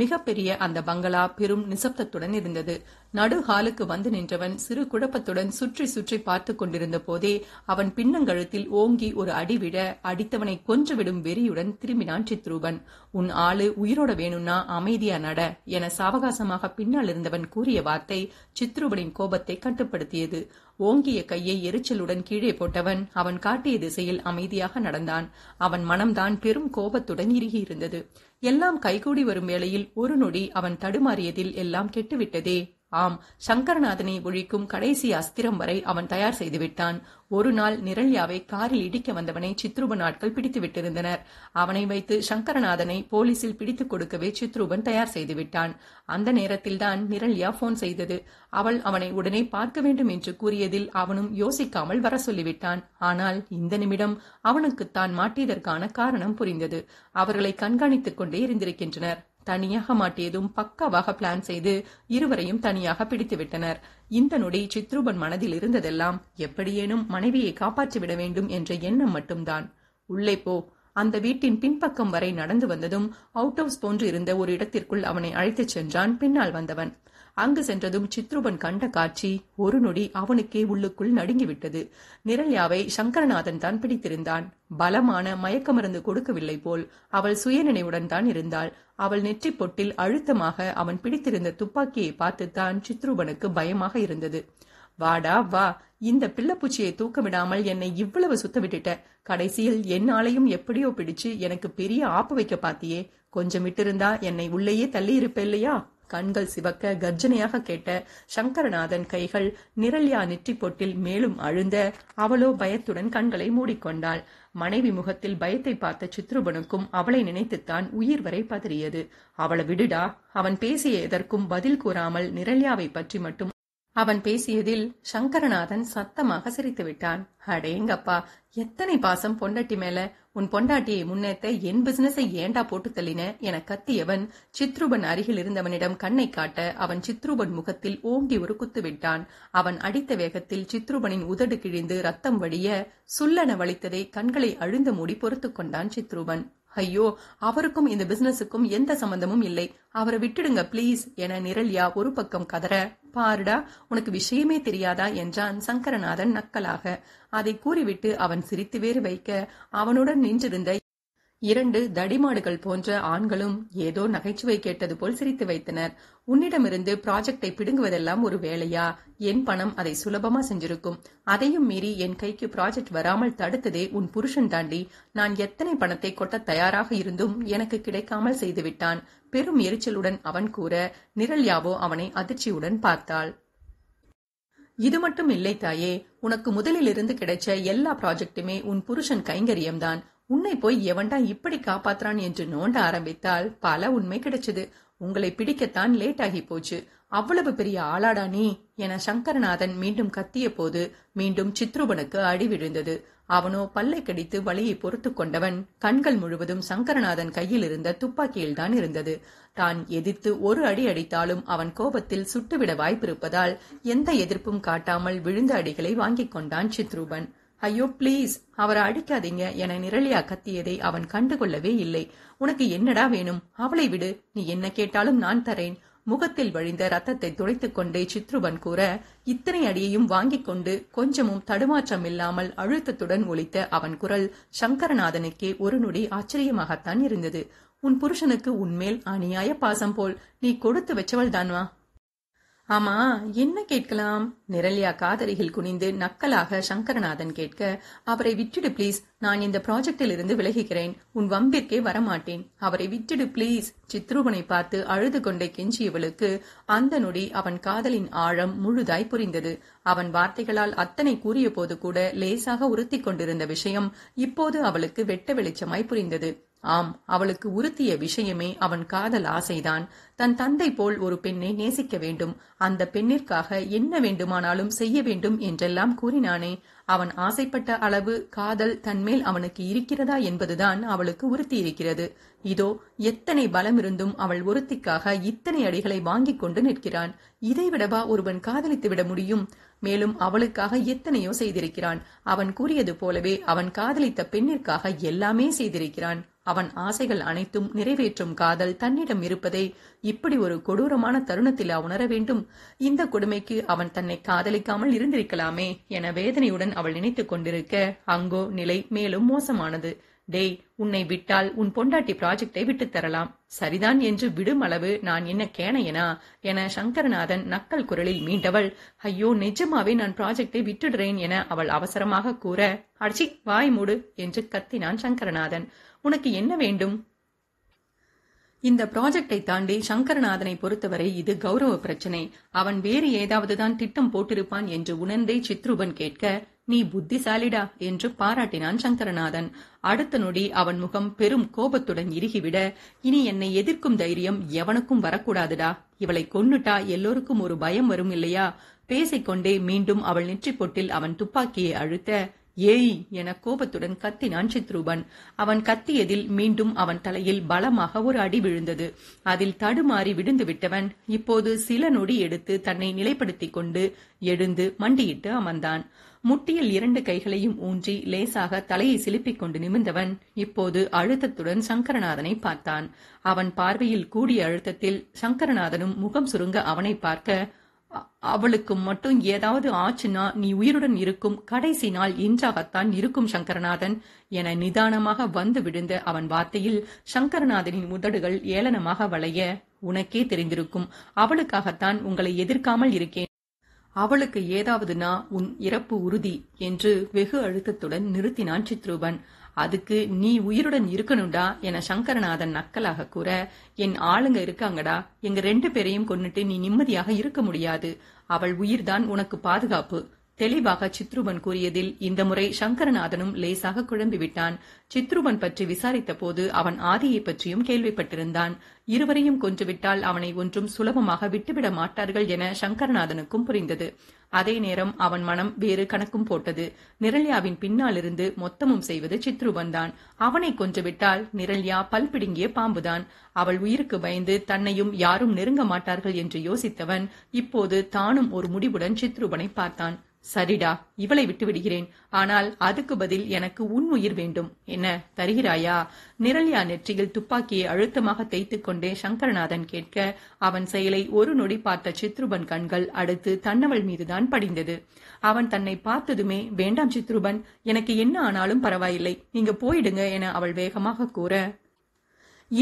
மிகப்பெரிய அந்த பங்களா பெரும் நிசப்தத்துடன் இருந்தது நடுஹாலுக்கு வந்து நின்றவன் சிறு குழப்பத்துடன் சுற்றி சுற்றி பார்த்துக் கொண்டிருந்த போதே அவன் பின்னங்கழுத்தில் ஓங்கி ஒரு அடிவிட அடித்தவனை கொன்றுவிடும் வெறியுடன் திரும்பினான் சித்ரூபன் உன் ஆளு உயிரோட வேணும்னா அமைதியா நட என சாவகாசமாக பின்னால் இருந்தவன் கூறிய வார்த்தை சித்ரூபனின் கோபம் கோபத்தை கட்டுப்படுத்தியது ஓங்கிய கையை எரிச்சலுடன் கீழே போட்டவன் அவன் காட்டிய திசையில் அமைதியாக நடந்தான் அவன் மனம்தான் பெரும் கோபத்துடன் இறுகியிருந்தது எல்லாம் கைகூடி வரும் வேளையில் ஒரு நொடி அவன் தடுமாறியதில் எல்லாம் கெட்டுவிட்டதே ஆம் சங்கரநாதனை ஒழிக்கும் கடைசி அஸ்திரம் வரை அவன் தயார் செய்துவிட்டான் ஒரு நாள் நிரல்யாவை காரில் இடிக்க வந்தவனை சித்ருபன் ஆட்கள் பிடித்து விட்டிருந்தனர் அவனை வைத்து சங்கரநாதனை போலீசில் பிடித்துக் கொடுக்கவே சித்ரூபன் தயார் செய்து விட்டான் அந்த நேரத்தில்தான் நிரல்யா போன் செய்தது அவள் அவனை உடனே பார்க்க வேண்டும் என்று கூறியதில் அவனும் யோசிக்காமல் வர சொல்லிவிட்டான் ஆனால் இந்த நிமிடம் அவனுக்கு தான் மாட்டியதற்கான காரணம் புரிந்தது அவர்களை கண்காணித்துக் கொண்டே இருந்திருக்கின்றனர் தனியாக மாட்டியதும் பக்காவாக பிளான் செய்து இருவரையும் தனியாக பிடித்துவிட்டனர் இந்த நொடி சித்ரூபன் மனதில் இருந்ததெல்லாம் எப்படியேனும் மனைவியை காப்பாற்றிவிட வேண்டும் என்ற எண்ணம் மட்டும்தான் உள்ளே போ அந்த வீட்டின் பின்பக்கம் வரை நடந்து வந்ததும் அவுட் ஹவுஸ் போன்று இருந்த ஒரு இடத்திற்குள் அவனை அழைத்துச் சென்றான் பின்னால் வந்தவன் அங்கு சென்றதும் சித்ருபன் கண்ட காட்சி ஒரு நொடி அவனுக்கே உள்ளுக்குள் நடுங்கிவிட்டது நிரல்யாவை சங்கரநாதன் தான் பிடித்திருந்தான் பலமான மயக்க மருந்து கொடுக்கவில்லை போல் அவள் சுயநினைவுடன் தான் இருந்தாள் அவள் நெற்றி பொட்டில் அழுத்தமாக அவன் பிடித்திருந்த துப்பாக்கியை பார்த்துத்தான் சித்ருபனுக்கு பயமாக இருந்தது வாடா வா இந்த பிள்ளைப்பூச்சியை தூக்கமிடாமல் என்னை இவ்வளவு சுத்த விட்டுட்ட கடைசியில் என்னாலையும் எப்படியோ பிடிச்சு எனக்கு பெரிய ஆப்பு வைக்க பாத்தியே கொஞ்சம் விட்டிருந்தா என்னை உள்ளேயே தள்ளி இருப்பேன் இல்லையா கண்கள் சிவக்க கர்ஜனையாக கேட்ட சங்கரநாதன் கைகள் நிரல்யா நெற்றி பொட்டில் மேலும் அழுந்த அவளோ பயத்துடன் கண்களை மூடிக்கொண்டாள் மனைவி முகத்தில் பயத்தை பார்த்த சித்ருபனுக்கும் அவளை நினைத்துத்தான் உயிர் வரை பதறியது அவளை விடுடா அவன் பேசிய எதற்கும் பதில் கூறாமல் நிரல்யாவை பற்றி மட்டும் அவன் பேசியதில் சங்கரநாதன் சத்தமாக சிரித்து விட்டான் அடேங்கப்பா எத்தனை பாசம் பொண்டட்டி மேல உன் பொண்டாட்டியை முன்னேத்த என் பிசினஸை ஏண்டா போட்டு தள்ளின என கத்தியவன் சித்ருபன் அருகில் இருந்தவனிடம் கண்ணை காட்ட அவன் சித்ருபன் முகத்தில் ஓங்கி ஒரு குத்து விட்டான் அவன் அடித்த வேகத்தில் சித்ரூபனின் உதடு கிழிந்து ரத்தம் வழிய சுல்லன வலித்ததை கண்களை அழுந்த மூடி பொறுத்து கொண்டான் சித்ரூபன் ஐயோ அவருக்கும் இந்த பிசினஸுக்கும் எந்த சம்பந்தமும் இல்லை அவரை விட்டுடுங்க ப்ளீஸ் என நிரல்யா ஒரு பக்கம் கதற பாருடா உனக்கு விஷயமே தெரியாதா என்றான் சங்கரநாதன் நக்கலாக அதை கூறிவிட்டு அவன் சிரித்து வேறு வைக்க அவனுடன் நின்றிருந்த இரண்டு தடிமாடுகள் போன்ற ஆண்களும் ஏதோ நகைச்சுவை கேட்டது போல் சிரித்து வைத்தனர் உன்னிடமிருந்து ப்ராஜெக்டை பிடுங்குவதெல்லாம் ஒரு வேலையா என் பணம் அதை சுலபமா செஞ்சிருக்கும் அதையும் மீறி என் கைக்கு ப்ராஜெக்ட் வராமல் தடுத்ததே உன் புருஷன் தாண்டி நான் எத்தனை பணத்தை கொட்ட தயாராக இருந்தும் எனக்கு கிடைக்காமல் செய்துவிட்டான் பெரும் எரிச்சலுடன் அவன் கூற நிரல்யாவோ அவனை அதிர்ச்சியுடன் பார்த்தாள் இது மட்டும் இல்லை தாயே உனக்கு முதலிலிருந்து கிடைச்ச எல்லா ப்ராஜெக்டுமே உன் புருஷன் கைங்கரியம்தான் உன்னை போய் எவன்டா இப்படி காப்பாத்துறான் என்று நோண்ட ஆரம்பித்தால் பல உண்மை கிடைச்சது உங்களை பிடிக்கத்தான் லேட் ஆகி போச்சு அவ்வளவு பெரிய ஆளாடா நீ என சங்கரநாதன் மீண்டும் கத்திய போது மீண்டும் சித்ருபனுக்கு அடி விழுந்தது அவனோ பல்லை கடித்து வலியை பொறுத்து கொண்டவன் கண்கள் முழுவதும் சங்கரநாதன் கையில் இருந்த துப்பாக்கியில்தான் இருந்தது தான் எதிர்த்து ஒரு அடி அடித்தாலும் அவன் கோபத்தில் சுட்டுவிட வாய்ப்பிருப்பதால் எந்த எதிர்ப்பும் காட்டாமல் விழுந்த அடிகளை வாங்கிக் கொண்டான் சித்ரூபன் ஐயோ ப்ளீஸ் அவரை அடிக்காதீங்க என நிரளியா கத்தியதை அவன் கண்டுகொள்ளவே இல்லை உனக்கு என்னடா வேணும் அவளை விடு நீ என்ன கேட்டாலும் நான் தரேன் முகத்தில் வழிந்த ரத்தத்தை துடைத்துக் கொண்டே சித்ருபன் கூற இத்தனை அடியையும் வாங்கிக் கொண்டு கொஞ்சமும் தடுமாற்றம் இல்லாமல் அழுத்தத்துடன் ஒழித்த அவன் குரல் சங்கரநாதனுக்கே ஒரு நொடி ஆச்சரியமாகத்தான் இருந்தது உன் புருஷனுக்கு உன்மேல் அநியாய பாசம் போல் நீ கொடுத்து வச்சவள் தான்வா ஆமா என்ன கேட்கலாம் நிரல்யா காதரிகள் குனிந்து நக்கலாக சங்கரநாதன் கேட்க அவரை விட்டுடு பிளீஸ் நான் இந்த ப்ராஜெக்டில் இருந்து விலகுகிறேன் உன் வம்பிற்கே வரமாட்டேன் அவரை விட்டுடு பிளீஸ் சித்ரூபனை பார்த்து அழுது கொண்டே கெஞ்சியவளுக்கு அந்த நொடி அவன் காதலின் ஆழம் முழுதாய் புரிந்தது அவன் வார்த்தைகளால் அத்தனை கூறிய போது கூட லேசாக உறுத்தி கொண்டிருந்த விஷயம் இப்போது அவளுக்கு வெட்ட வெளிச்சமாய் புரிந்தது ஆம் அவளுக்கு உறுத்திய விஷயமே அவன் காதல் ஆசைதான் தன் தந்தை போல் ஒரு பெண்ணை நேசிக்க வேண்டும் அந்த பெண்ணிற்காக என்ன வேண்டுமானாலும் செய்ய வேண்டும் என்றெல்லாம் கூறினானே அவன் ஆசைப்பட்ட அளவு காதல் தன்மேல் அவனுக்கு இருக்கிறதா என்பதுதான் அவளுக்கு உறுத்தியிருக்கிறது இதோ எத்தனை பலம் இருந்தும் அவள் ஒருத்திக்காக இத்தனை அடிகளை வாங்கிக் கொண்டு நிற்கிறான் இதைவிடவா ஒருவன் காதலித்து விட முடியும் மேலும் அவளுக்காக எத்தனையோ செய்திருக்கிறான் அவன் கூறியது போலவே அவன் காதலித்த பெண்ணிற்காக எல்லாமே செய்திருக்கிறான் அவன் ஆசைகள் அனைத்தும் நிறைவேற்றும் காதல் தன்னிடம் இருப்பதை இப்படி ஒரு கொடூரமான தருணத்தில் உணர வேண்டும் இந்த கொடுமைக்கு அவன் தன்னை காதலிக்காமல் இருந்திருக்கலாமே என வேதனையுடன் அவள் நினைத்து கொண்டிருக்க அங்கோ நிலை மேலும் மோசமானது டேய் உன்னை விட்டால் உன் பொண்டாட்டி ப்ராஜெக்டை விட்டு தரலாம் சரிதான் என்று விடும் அளவு நான் என்ன கேனையனா என சங்கரநாதன் நக்கல் குரலில் மீண்டவள் ஐயோ நிஜமாவே நான் ப்ராஜெக்டை விட்டுடுறேன் என அவள் அவசரமாக கூற அடிச்சி வாய் மூடு என்று கத்தினான் சங்கரநாதன் உனக்கு என்ன வேண்டும் இந்த ப்ராஜெக்டை தாண்டி சங்கரநாதனை பொறுத்தவரை இது கௌரவ பிரச்சனை அவன் வேறு ஏதாவதுதான் திட்டம் போட்டிருப்பான் என்று உணர்ந்தே சித்ருபன் கேட்க நீ புத்திசாலிடா என்று பாராட்டினான் சங்கரநாதன் அடுத்த நொடி அவன் முகம் பெரும் கோபத்துடன் இறுகிவிட இனி என்னை எதிர்க்கும் தைரியம் எவனுக்கும் வரக்கூடாதுடா இவளை கொன்னுட்டா எல்லோருக்கும் ஒரு பயம் வரும் இல்லையா பேசிக்கொண்டே மீண்டும் அவள் நெற்றி அவன் துப்பாக்கியை அழுத்த ஏய் என கோபத்துடன் கத்தினான் சித்ரூபன் அவன் கத்தியதில் மீண்டும் அவன் தலையில் பலமாக ஒரு அடி விழுந்தது அதில் தடுமாறி விழுந்து விட்டவன் இப்போது சில நொடி எடுத்து தன்னை நிலைப்படுத்திக் கொண்டு எழுந்து மண்டியிட்டு அமர்ந்தான் முட்டியில் இரண்டு கைகளையும் ஊன்றி லேசாக தலையை சிலுப்பிக் கொண்டு நிமிர்ந்தவன் இப்போது அழுத்தத்துடன் சங்கரநாதனை பார்த்தான் அவன் பார்வையில் கூடிய அழுத்தத்தில் சங்கரநாதனும் முகம் சுருங்க அவனை பார்க்க அவளுக்கு மட்டும் ஏதாவது ஆச்சுன்னா நீ உயிருடன் இருக்கும் கடைசி நாள் இன்றாகத்தான் இருக்கும் சங்கரநாதன் என நிதானமாக வந்து விழுந்த அவன் வார்த்தையில் சங்கரநாதனின் உதடுகள் ஏளனமாக வளைய உனக்கே தெரிந்திருக்கும் அவளுக்காகத்தான் உங்களை எதிர்க்காமல் இருக்கேன் அவளுக்கு ஏதாவதுனா உன் இறப்பு உறுதி என்று வெகு அழுத்தத்துடன் நிறுத்தினான் சித்ரூபன் அதுக்கு நீ உயிருடன் இருக்கணும்டா என சங்கரநாதன் நக்கலாக கூற என் ஆளுங்க இருக்காங்கடா எங்க ரெண்டு பேரையும் கொன்னுட்டு நீ நிம்மதியாக இருக்க முடியாது அவள் உயிர்தான் உனக்கு பாதுகாப்பு தெளிவாக சித்ருபன் கூறியதில் இந்த முறை சங்கரநாதனும் லேசாக குழம்பிவிட்டான் சித்ருபன் பற்றி விசாரித்த போது அவன் ஆதியை பற்றியும் கேள்விப்பட்டிருந்தான் இருவரையும் கொன்றுவிட்டால் அவனை ஒன்றும் சுலபமாக விட்டுவிட மாட்டார்கள் என சங்கரநாதனுக்கும் புரிந்தது அதே நேரம் அவன் மனம் வேறு கணக்கும் போட்டது நிரல்யாவின் பின்னாலிருந்து மொத்தமும் செய்வது சித்ருபன் தான் அவனை கொன்றுவிட்டால் நிரல்யா பல்பிடுங்கிய பாம்புதான் அவள் உயிருக்கு பயந்து தன்னையும் யாரும் நெருங்க மாட்டார்கள் என்று யோசித்தவன் இப்போது தானும் ஒரு முடிவுடன் சித்ருபனை பார்த்தான் சரிடா இவளை விட்டு விடுகிறேன் ஆனால் அதுக்கு பதில் எனக்கு உன் உயிர் வேண்டும் என்ன தருகிறாயா நிரல்யா நெற்றியில் துப்பாக்கியை அழுத்தமாக தேய்த்து கொண்டே சங்கரநாதன் கேட்க அவன் செயலை ஒரு நொடி பார்த்த சித்ருபன் கண்கள் அடுத்து தன்னவள் மீதுதான் படிந்தது அவன் தன்னை பார்த்ததுமே வேண்டாம் சித்ருபன் எனக்கு என்ன ஆனாலும் பரவாயில்லை நீங்க போயிடுங்க என அவள் வேகமாக கூற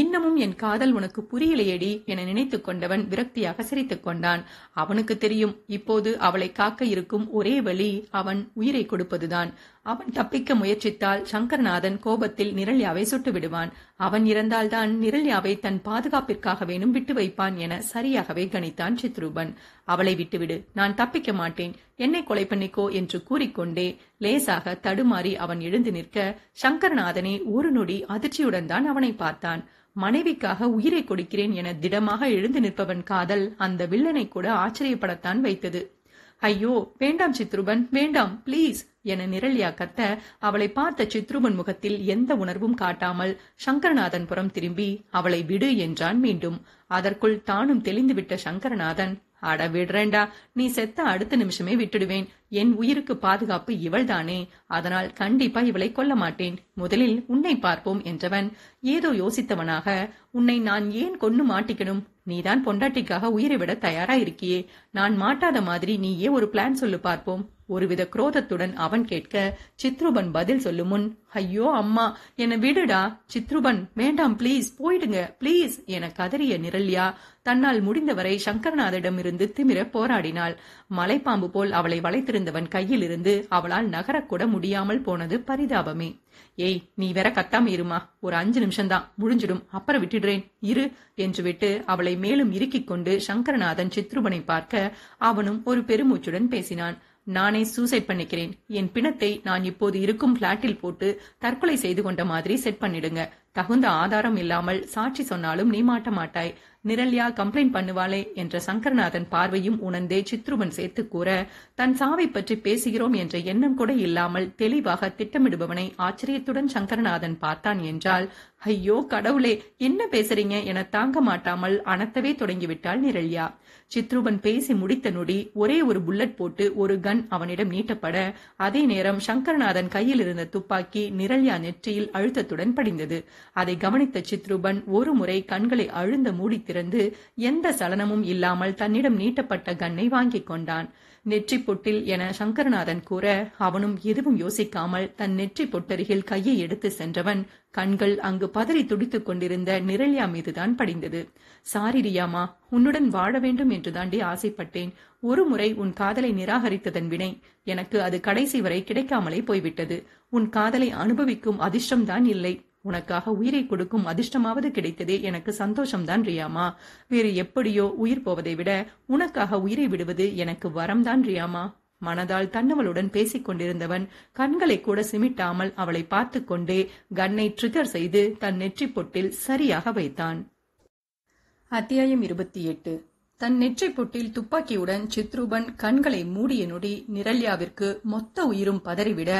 இன்னமும் என் காதல் உனக்கு புரியலையடி என நினைத்து கொண்டவன் விரக்தியாக சிரித்துக் கொண்டான் அவனுக்கு தெரியும் இப்போது அவளை காக்க இருக்கும் ஒரே வழி அவன் உயிரை கொடுப்பதுதான் அவன் தப்பிக்க முயற்சித்தால் சங்கர்நாதன் கோபத்தில் நிரல்யாவை சுட்டு விடுவான் அவன் இறந்தால்தான் நிரல்யாவை தன் பாதுகாப்பிற்காக வேணும் விட்டு வைப்பான் என சரியாகவே கணித்தான் சித்ரூபன் அவளை விட்டுவிடு நான் தப்பிக்க மாட்டேன் என்னை கொலை பண்ணிக்கோ என்று கூறிக்கொண்டே லேசாக தடுமாறி அவன் எழுந்து நிற்க சங்கர்நாதனே ஒரு நொடி அதிர்ச்சியுடன் தான் அவனை பார்த்தான் மனைவிக்காக உயிரை கொடுக்கிறேன் என திடமாக எழுந்து நிற்பவன் காதல் அந்த வில்லனை கூட ஆச்சரியப்படத்தான் வைத்தது ஐயோ வேண்டாம் சித்ருபன் வேண்டாம் பிளீஸ் என நிரல்யா கத்த அவளை பார்த்த சித்ருவன் முகத்தில் எந்த உணர்வும் காட்டாமல் சங்கரநாதன் புறம் திரும்பி அவளை விடு என்றான் மீண்டும் அதற்குள் தானும் தெளிந்துவிட்ட சங்கரநாதன் அட விடுறேண்டா நீ செத்த அடுத்த நிமிஷமே விட்டுடுவேன் என் உயிருக்கு பாதுகாப்பு இவள்தானே அதனால் கண்டிப்பா இவளை கொல்ல மாட்டேன் முதலில் உன்னை பார்ப்போம் என்றவன் ஏதோ யோசித்தவனாக உன்னை நான் ஏன் கொன்னு மாட்டிக்கணும் நீதான் பொண்டாட்டிக்காக உயிரை விட தயாரா இருக்கியே நான் மாட்டாத மாதிரி நீயே ஒரு பிளான் சொல்லு பார்ப்போம் ஒருவித குரோதத்துடன் அவன் கேட்க சித்ருபன் பதில் சொல்லும் முன் ஐயோ அம்மா என்னை விடுடா சித்ருபன் வேண்டாம் ப்ளீஸ் போயிடுங்க ப்ளீஸ் என கதறிய நிரல்யா தன்னால் முடிந்தவரை சங்கரநாதிடம் இருந்து திமிர போராடினாள் மலைப்பாம்பு போல் அவளை வளைத்திருந்தவன் கையில் இருந்து அவளால் நகரக்கூட முடியாமல் போனது பரிதாபமே ஏய் நீ வேற கத்தாம இருமா ஒரு அஞ்சு நிமிஷம்தான் முடிஞ்சிடும் அப்புறம் விட்டுடுறேன் இரு என்று விட்டு அவளை மேலும் இறுக்கிக் கொண்டு சங்கரநாதன் சித்ருபனை பார்க்க அவனும் ஒரு பெருமூச்சுடன் பேசினான் நானே சூசைட் பண்ணிக்கிறேன் என் பிணத்தை நான் இப்போது இருக்கும் பிளாட்டில் போட்டு தற்கொலை செய்து கொண்ட மாதிரி செட் பண்ணிடுங்க தகுந்த ஆதாரம் இல்லாமல் சாட்சி சொன்னாலும் நீ மாட்ட மாட்டாய் நிரல்யா கம்ப்ளைண்ட் பண்ணுவாளே என்ற சங்கர்நாதன் பார்வையும் உணர்ந்தே சித்ருவன் சேர்த்து கூற தன் சாவை பற்றி பேசுகிறோம் என்ற எண்ணம் கூட இல்லாமல் தெளிவாக திட்டமிடுபவனை ஆச்சரியத்துடன் சங்கரநாதன் பார்த்தான் என்றால் ஐயோ கடவுளே என்ன பேசுறீங்க என தாங்க மாட்டாமல் அனத்தவே தொடங்கிவிட்டாள் நிரல்யா சித்ருவன் பேசி முடித்த நொடி ஒரே ஒரு புல்லட் போட்டு ஒரு கன் அவனிடம் நீட்டப்பட அதே நேரம் சங்கரநாதன் கையில் இருந்த துப்பாக்கி நிரல்யா நெற்றியில் அழுத்தத்துடன் படிந்தது அதை கவனித்த சித்ருபன் ஒரு முறை கண்களை அழுந்த மூடித்து திறந்து எந்த சலனமும் இல்லாமல் தன்னிடம் நீட்டப்பட்ட கண்ணை வாங்கிக் கொண்டான் நெற்றி பொட்டில் என சங்கரநாதன் கூற அவனும் எதுவும் யோசிக்காமல் தன் நெற்றி பொட்டருகில் கையை எடுத்து சென்றவன் கண்கள் அங்கு பதறி துடித்துக் கொண்டிருந்த நிரல்யா மீதுதான் படிந்தது சாரிரியாமா உன்னுடன் வாழ வேண்டும் என்று தாண்டி ஆசைப்பட்டேன் ஒரு முறை உன் காதலை நிராகரித்ததன் வினை எனக்கு அது கடைசி வரை கிடைக்காமலே போய்விட்டது உன் காதலை அனுபவிக்கும் அதிர்ஷ்டம்தான் இல்லை உனக்காக உயிரை கொடுக்கும் அதிர்ஷ்டமாவது கிடைத்ததே எனக்கு சந்தோஷம்தான் ரியாமா வேறு எப்படியோ உயிர் போவதை விட உனக்காக உயிரை விடுவது எனக்கு வரம்தான் ரியாமா மனதால் தன்னவளுடன் பேசிக் கொண்டிருந்தவன் கண்களை கூட சிமிட்டாமல் அவளை பார்த்து கொண்டே கன்னை ட்ரிகர் செய்து தன் நெற்றி பொட்டில் சரியாக வைத்தான் அத்தியாயம் இருபத்தி எட்டு தன் நெற்றைப் பொட்டில் துப்பாக்கியுடன் சித்ரூபன் கண்களை மூடிய நொடி நிரல்யாவிற்கு மொத்த உயிரும் பதறிவிட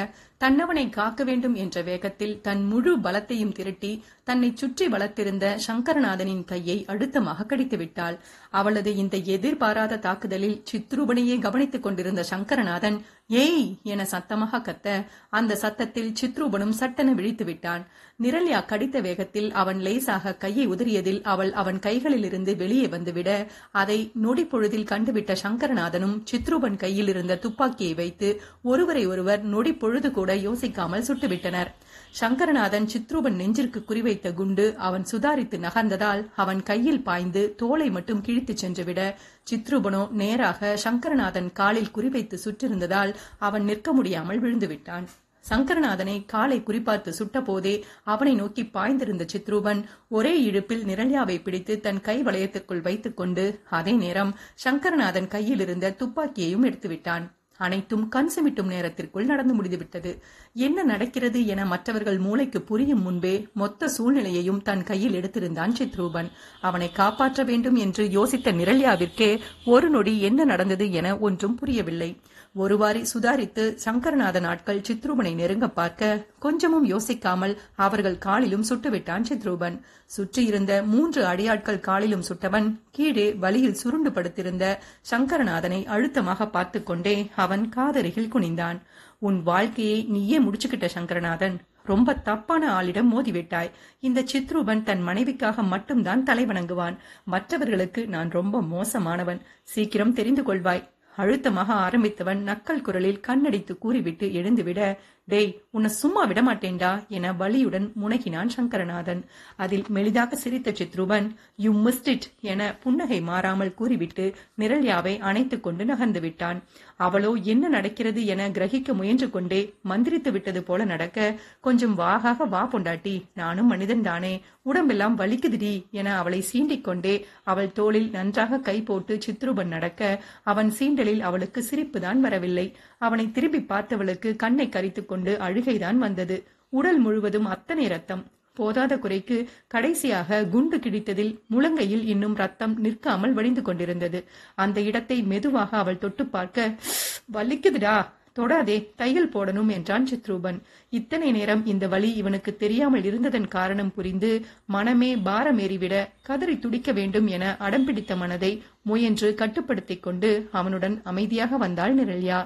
தன்னவனை காக்க வேண்டும் என்ற வேகத்தில் தன் முழு பலத்தையும் திரட்டி தன்னை சுற்றி வளர்த்திருந்த சங்கரநாதனின் கையை அழுத்தமாக கடித்துவிட்டாள் அவளது இந்த எதிர்பாராத தாக்குதலில் சித்ரூபனையே கவனித்துக் கொண்டிருந்த சங்கரநாதன் ஏய் என சத்தமாக கத்த அந்த சத்தத்தில் சித்ரூபனும் சட்டென விழித்து விட்டான் நிரல்யா கடித்த வேகத்தில் அவன் லேசாக கையை உதறியதில் அவள் அவன் கைகளிலிருந்து வெளியே வந்துவிட அதை நொடி பொழுதில் கண்டுவிட்ட சங்கரநாதனும் சித்ரூபன் கையில் இருந்த துப்பாக்கியை வைத்து ஒருவரை ஒருவர் நொடி பொழுது கூட யோசிக்காமல் சுட்டுவிட்டனர் சங்கரநாதன் சித்ரூபன் நெஞ்சிற்கு குறிவைத்த குண்டு அவன் சுதாரித்து நகர்ந்ததால் அவன் கையில் பாய்ந்து தோலை மட்டும் கிழித்து சென்றுவிட சித்ருபனோ நேராக சங்கரநாதன் காலில் குறிவைத்து சுற்றிருந்ததால் அவன் நிற்க முடியாமல் விழுந்துவிட்டான் சங்கரநாதனை காலை குறிப்பார்த்து சுட்டபோதே அவனை நோக்கி பாய்ந்திருந்த சித்ரூபன் ஒரே இழுப்பில் நிரல்யாவை பிடித்து தன் கை வளையத்துக்குள் வைத்துக்கொண்டு அதே நேரம் சங்கரநாதன் கையில் இருந்த துப்பாக்கியையும் எடுத்துவிட்டான் அனைத்தும் கண் சுமிட்டும் நேரத்திற்குள் நடந்து முடிந்துவிட்டது என்ன நடக்கிறது என மற்றவர்கள் மூளைக்கு புரியும் முன்பே மொத்த சூழ்நிலையையும் தன் கையில் எடுத்திருந்தான் சித்ரூபன் அவனை காப்பாற்ற வேண்டும் என்று யோசித்த நிரல்யாவிற்கே ஒரு நொடி என்ன நடந்தது என ஒன்றும் புரியவில்லை ஒருவாரி சுதாரித்து சங்கரநாத நாட்கள் சித்ரூபனை நெருங்க பார்க்க கொஞ்சமும் யோசிக்காமல் அவர்கள் காலிலும் சுட்டுவிட்டான் சித்ரூபன் சுற்றியிருந்த மூன்று அடியாட்கள் காலிலும் சுட்டவன் கீழே வலியில் சுருண்டு படுத்திருந்த சங்கரநாதனை அழுத்தமாக பார்த்து கொண்டே அவன் காதருகில் குனிந்தான் உன் வாழ்க்கையை நீயே முடிச்சுக்கிட்ட சங்கரநாதன் ரொம்ப தப்பான ஆளிடம் மோதிவிட்டாய் இந்த சித்ரூபன் தன் மனைவிக்காக மட்டும்தான் தலைவணங்குவான் மற்றவர்களுக்கு நான் ரொம்ப மோசமானவன் சீக்கிரம் தெரிந்து கொள்வாய் அழுத்தமாக ஆரம்பித்தவன் நக்கல் குரலில் கண்ணடித்து கூறிவிட்டு எழுந்துவிட டேய் உன்னை சும்மா விட மாட்டேன்டா என வலியுடன் முனகினான் சங்கரநாதன் அதில் மெலிதாக சிரித்த சித்ருபன் யூ மிஸ்ட் இட் என புன்னகை மாறாமல் கூறிவிட்டு நிரல்யாவை அணைத்துக் கொண்டு நகர்ந்து விட்டான் அவளோ என்ன நடக்கிறது என கிரகிக்க முயன்று கொண்டே மந்திரித்து விட்டது போல நடக்க கொஞ்சம் வாகாக வா பொண்டாட்டி நானும் மனிதன் தானே உடம்பெல்லாம் வலிக்குதுடி என அவளை சீண்டிக்கொண்டே அவள் தோளில் நன்றாக கை போட்டு சித்ருபன் நடக்க அவன் சீண்டலில் அவளுக்கு சிரிப்புதான் வரவில்லை அவனை திரும்பி பார்த்தவளுக்கு கண்ணை கரித்துக் கொண்டு அழுகைதான் வந்தது உடல் முழுவதும் அத்தனை ரத்தம் போதாத குறைக்கு கடைசியாக குண்டு கிடித்ததில் முழங்கையில் இன்னும் ரத்தம் நிற்காமல் வடிந்து கொண்டிருந்தது அந்த இடத்தை மெதுவாக அவள் தொட்டு பார்க்க வலிக்குதுடா தொடாதே தையல் போடணும் என்றான் சித்ரூபன் இத்தனை நேரம் இந்த வழி இவனுக்கு தெரியாமல் இருந்ததன் காரணம் புரிந்து மனமே பாரமேறிவிட கதறி துடிக்க வேண்டும் என அடம்பிடித்த மனதை முயன்று கட்டுப்படுத்திக் கொண்டு அவனுடன் அமைதியாக வந்தாள் நிரல்யா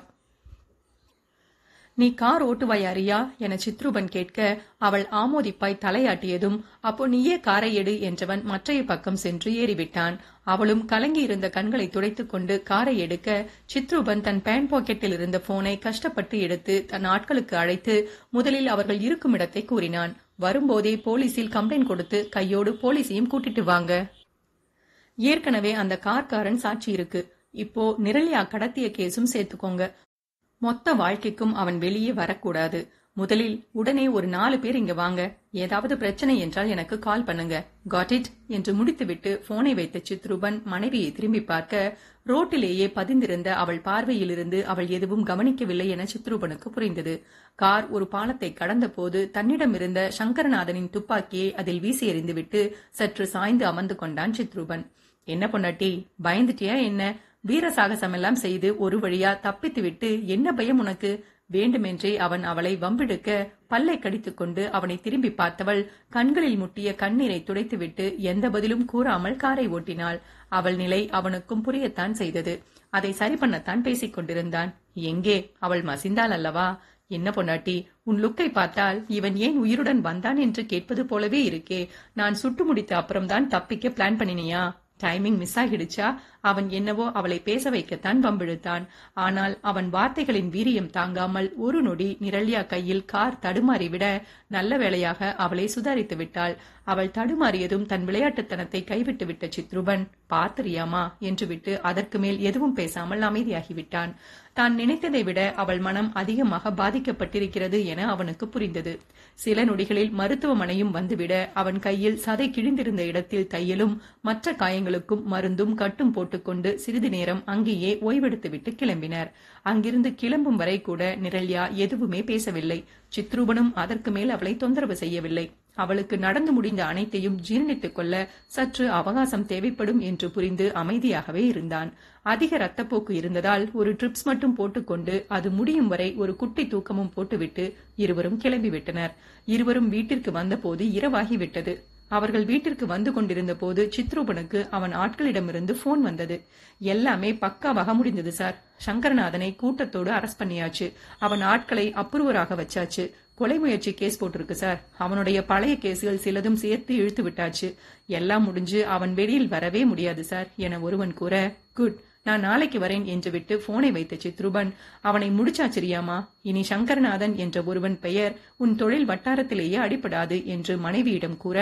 நீ கார் ஓட்டுவாய் அரியா என சித்ருபன் கேட்க அவள் ஆமோதிப்பாய் தலையாட்டியதும் அப்போ நீயே காரை எடு என்றவன் மற்றைய பக்கம் சென்று ஏறிவிட்டான் அவளும் கலங்கி இருந்த கண்களை துடைத்துக் கொண்டு காரை எடுக்க சித்ருபன் தன் பேண்ட் பாக்கெட்டில் இருந்த போனை கஷ்டப்பட்டு எடுத்து தன் ஆட்களுக்கு அழைத்து முதலில் அவர்கள் இருக்கும் இடத்தை கூறினான் வரும்போதே போலீசில் கம்ப்ளைண்ட் கொடுத்து கையோடு போலீஸையும் கூட்டிட்டு வாங்க ஏற்கனவே அந்த கார்காரன் சாட்சி இருக்கு இப்போ நிரலியா கடத்திய கேஸும் சேர்த்துக்கோங்க மொத்த வாழ்க்கைக்கும் அவன் வெளியே வரக்கூடாது முதலில் உடனே ஒரு நாலு பேர் இங்க வாங்க ஏதாவது பிரச்சனை என்றால் எனக்கு கால் பண்ணுங்க காட் இட் என்று முடித்துவிட்டு போனை வைத்த சித்ருபன் மனைவியை திரும்பி பார்க்க ரோட்டிலேயே பதிந்திருந்த அவள் பார்வையிலிருந்து அவள் எதுவும் கவனிக்கவில்லை என சித்ருபனுக்கு புரிந்தது கார் ஒரு பாலத்தை கடந்த போது தன்னிடமிருந்த சங்கரநாதனின் துப்பாக்கியை அதில் வீசி எறிந்துவிட்டு சற்று சாய்ந்து அமர்ந்து கொண்டான் சித்ருபன் என்ன பொண்டாட்டி பயந்துட்டியா என்ன வீர சாகசமெல்லாம் செய்து ஒரு வழியா தப்பித்துவிட்டு என்ன பயம் உனக்கு வேண்டுமென்றே அவன் அவளை வம்பிடுக்க பல்லை கடித்துக்கொண்டு அவனை திரும்பி பார்த்தவள் கண்களில் முட்டிய கண்ணீரை துடைத்துவிட்டு எந்த பதிலும் கூறாமல் காரை ஓட்டினாள் அவள் நிலை அவனுக்கும் புரியத்தான் செய்தது அதை சரி பண்ணத்தான் பேசிக் கொண்டிருந்தான் எங்கே அவள் மசிந்தாள் அல்லவா என்ன பொன்னாட்டி உன் லுக்கை பார்த்தால் இவன் ஏன் உயிருடன் வந்தான் என்று கேட்பது போலவே இருக்கே நான் சுட்டு முடித்த அப்புறம்தான் தப்பிக்க பிளான் பண்ணினியா டைமிங் மிஸ் ஆகிடுச்சா அவன் என்னவோ அவளை பேச வைக்கத்தான் வம்பிழுத்தான் ஆனால் அவன் வார்த்தைகளின் வீரியம் தாங்காமல் ஒரு நொடி நிரல்யா கையில் கார் தடுமாறிவிட நல்ல வேளையாக அவளை சுதாரித்து விட்டாள் அவள் தடுமாறியதும் தன் விளையாட்டுத்தனத்தை கைவிட்டு விட்ட சித்ருபன் பார்த்தறியாமா என்று விட்டு அதற்கு மேல் எதுவும் பேசாமல் அமைதியாகிவிட்டான் தான் நினைத்ததை விட அவள் மனம் அதிகமாக பாதிக்கப்பட்டிருக்கிறது என அவனுக்கு புரிந்தது சில நொடிகளில் மருத்துவமனையும் வந்துவிட அவன் கையில் சதை கிழிந்திருந்த இடத்தில் தையலும் மற்ற காயங்களுக்கும் மருந்தும் கட்டும் போட்டு கொண்டு சிறிது நேரம் அங்கேயே ஓய்வெடுத்துவிட்டு கிளம்பினர் அங்கிருந்து கிளம்பும் வரை கூட நிரல்யா எதுவுமே பேசவில்லை சித்ரூபனும் அதற்கு மேல் அவளை தொந்தரவு செய்யவில்லை அவளுக்கு நடந்து முடிந்த அனைத்தையும் ஜீர்ணித்துக் கொள்ள சற்று அவகாசம் தேவைப்படும் என்று புரிந்து அமைதியாகவே இருந்தான் அதிக ரத்தப்போக்கு இருந்ததால் ஒரு ட்ரிப்ஸ் மட்டும் போட்டுக்கொண்டு அது முடியும் வரை ஒரு குட்டி தூக்கமும் போட்டுவிட்டு இருவரும் கிளம்பிவிட்டனர் இருவரும் வீட்டிற்கு வந்தபோது இரவாகிவிட்டது அவர்கள் வீட்டிற்கு வந்து கொண்டிருந்த போது சித்ரூபனுக்கு அவன் ஆட்களிடமிருந்து போன் வந்தது எல்லாமே பக்காவாக முடிந்தது சார் சங்கரநாதனை கூட்டத்தோடு அரஸ்ட் பண்ணியாச்சு அவன் ஆட்களை அப்ரூவராக வச்சாச்சு கொலை முயற்சி கேஸ் போட்டிருக்கு சார் அவனுடைய பழைய கேஸுகள் சிலதும் சேர்த்து இழுத்து விட்டாச்சு எல்லாம் முடிஞ்சு அவன் வெளியில் வரவே முடியாது சார் என ஒருவன் கூற குட் நான் நாளைக்கு வரேன் என்று விட்டு போனை வைத்த சித்ருபன் அவனை சரியாமா இனி சங்கர்நாதன் என்ற ஒருவன் பெயர் உன் தொழில் வட்டாரத்திலேயே அடிப்படாது என்று மனைவியிடம் கூற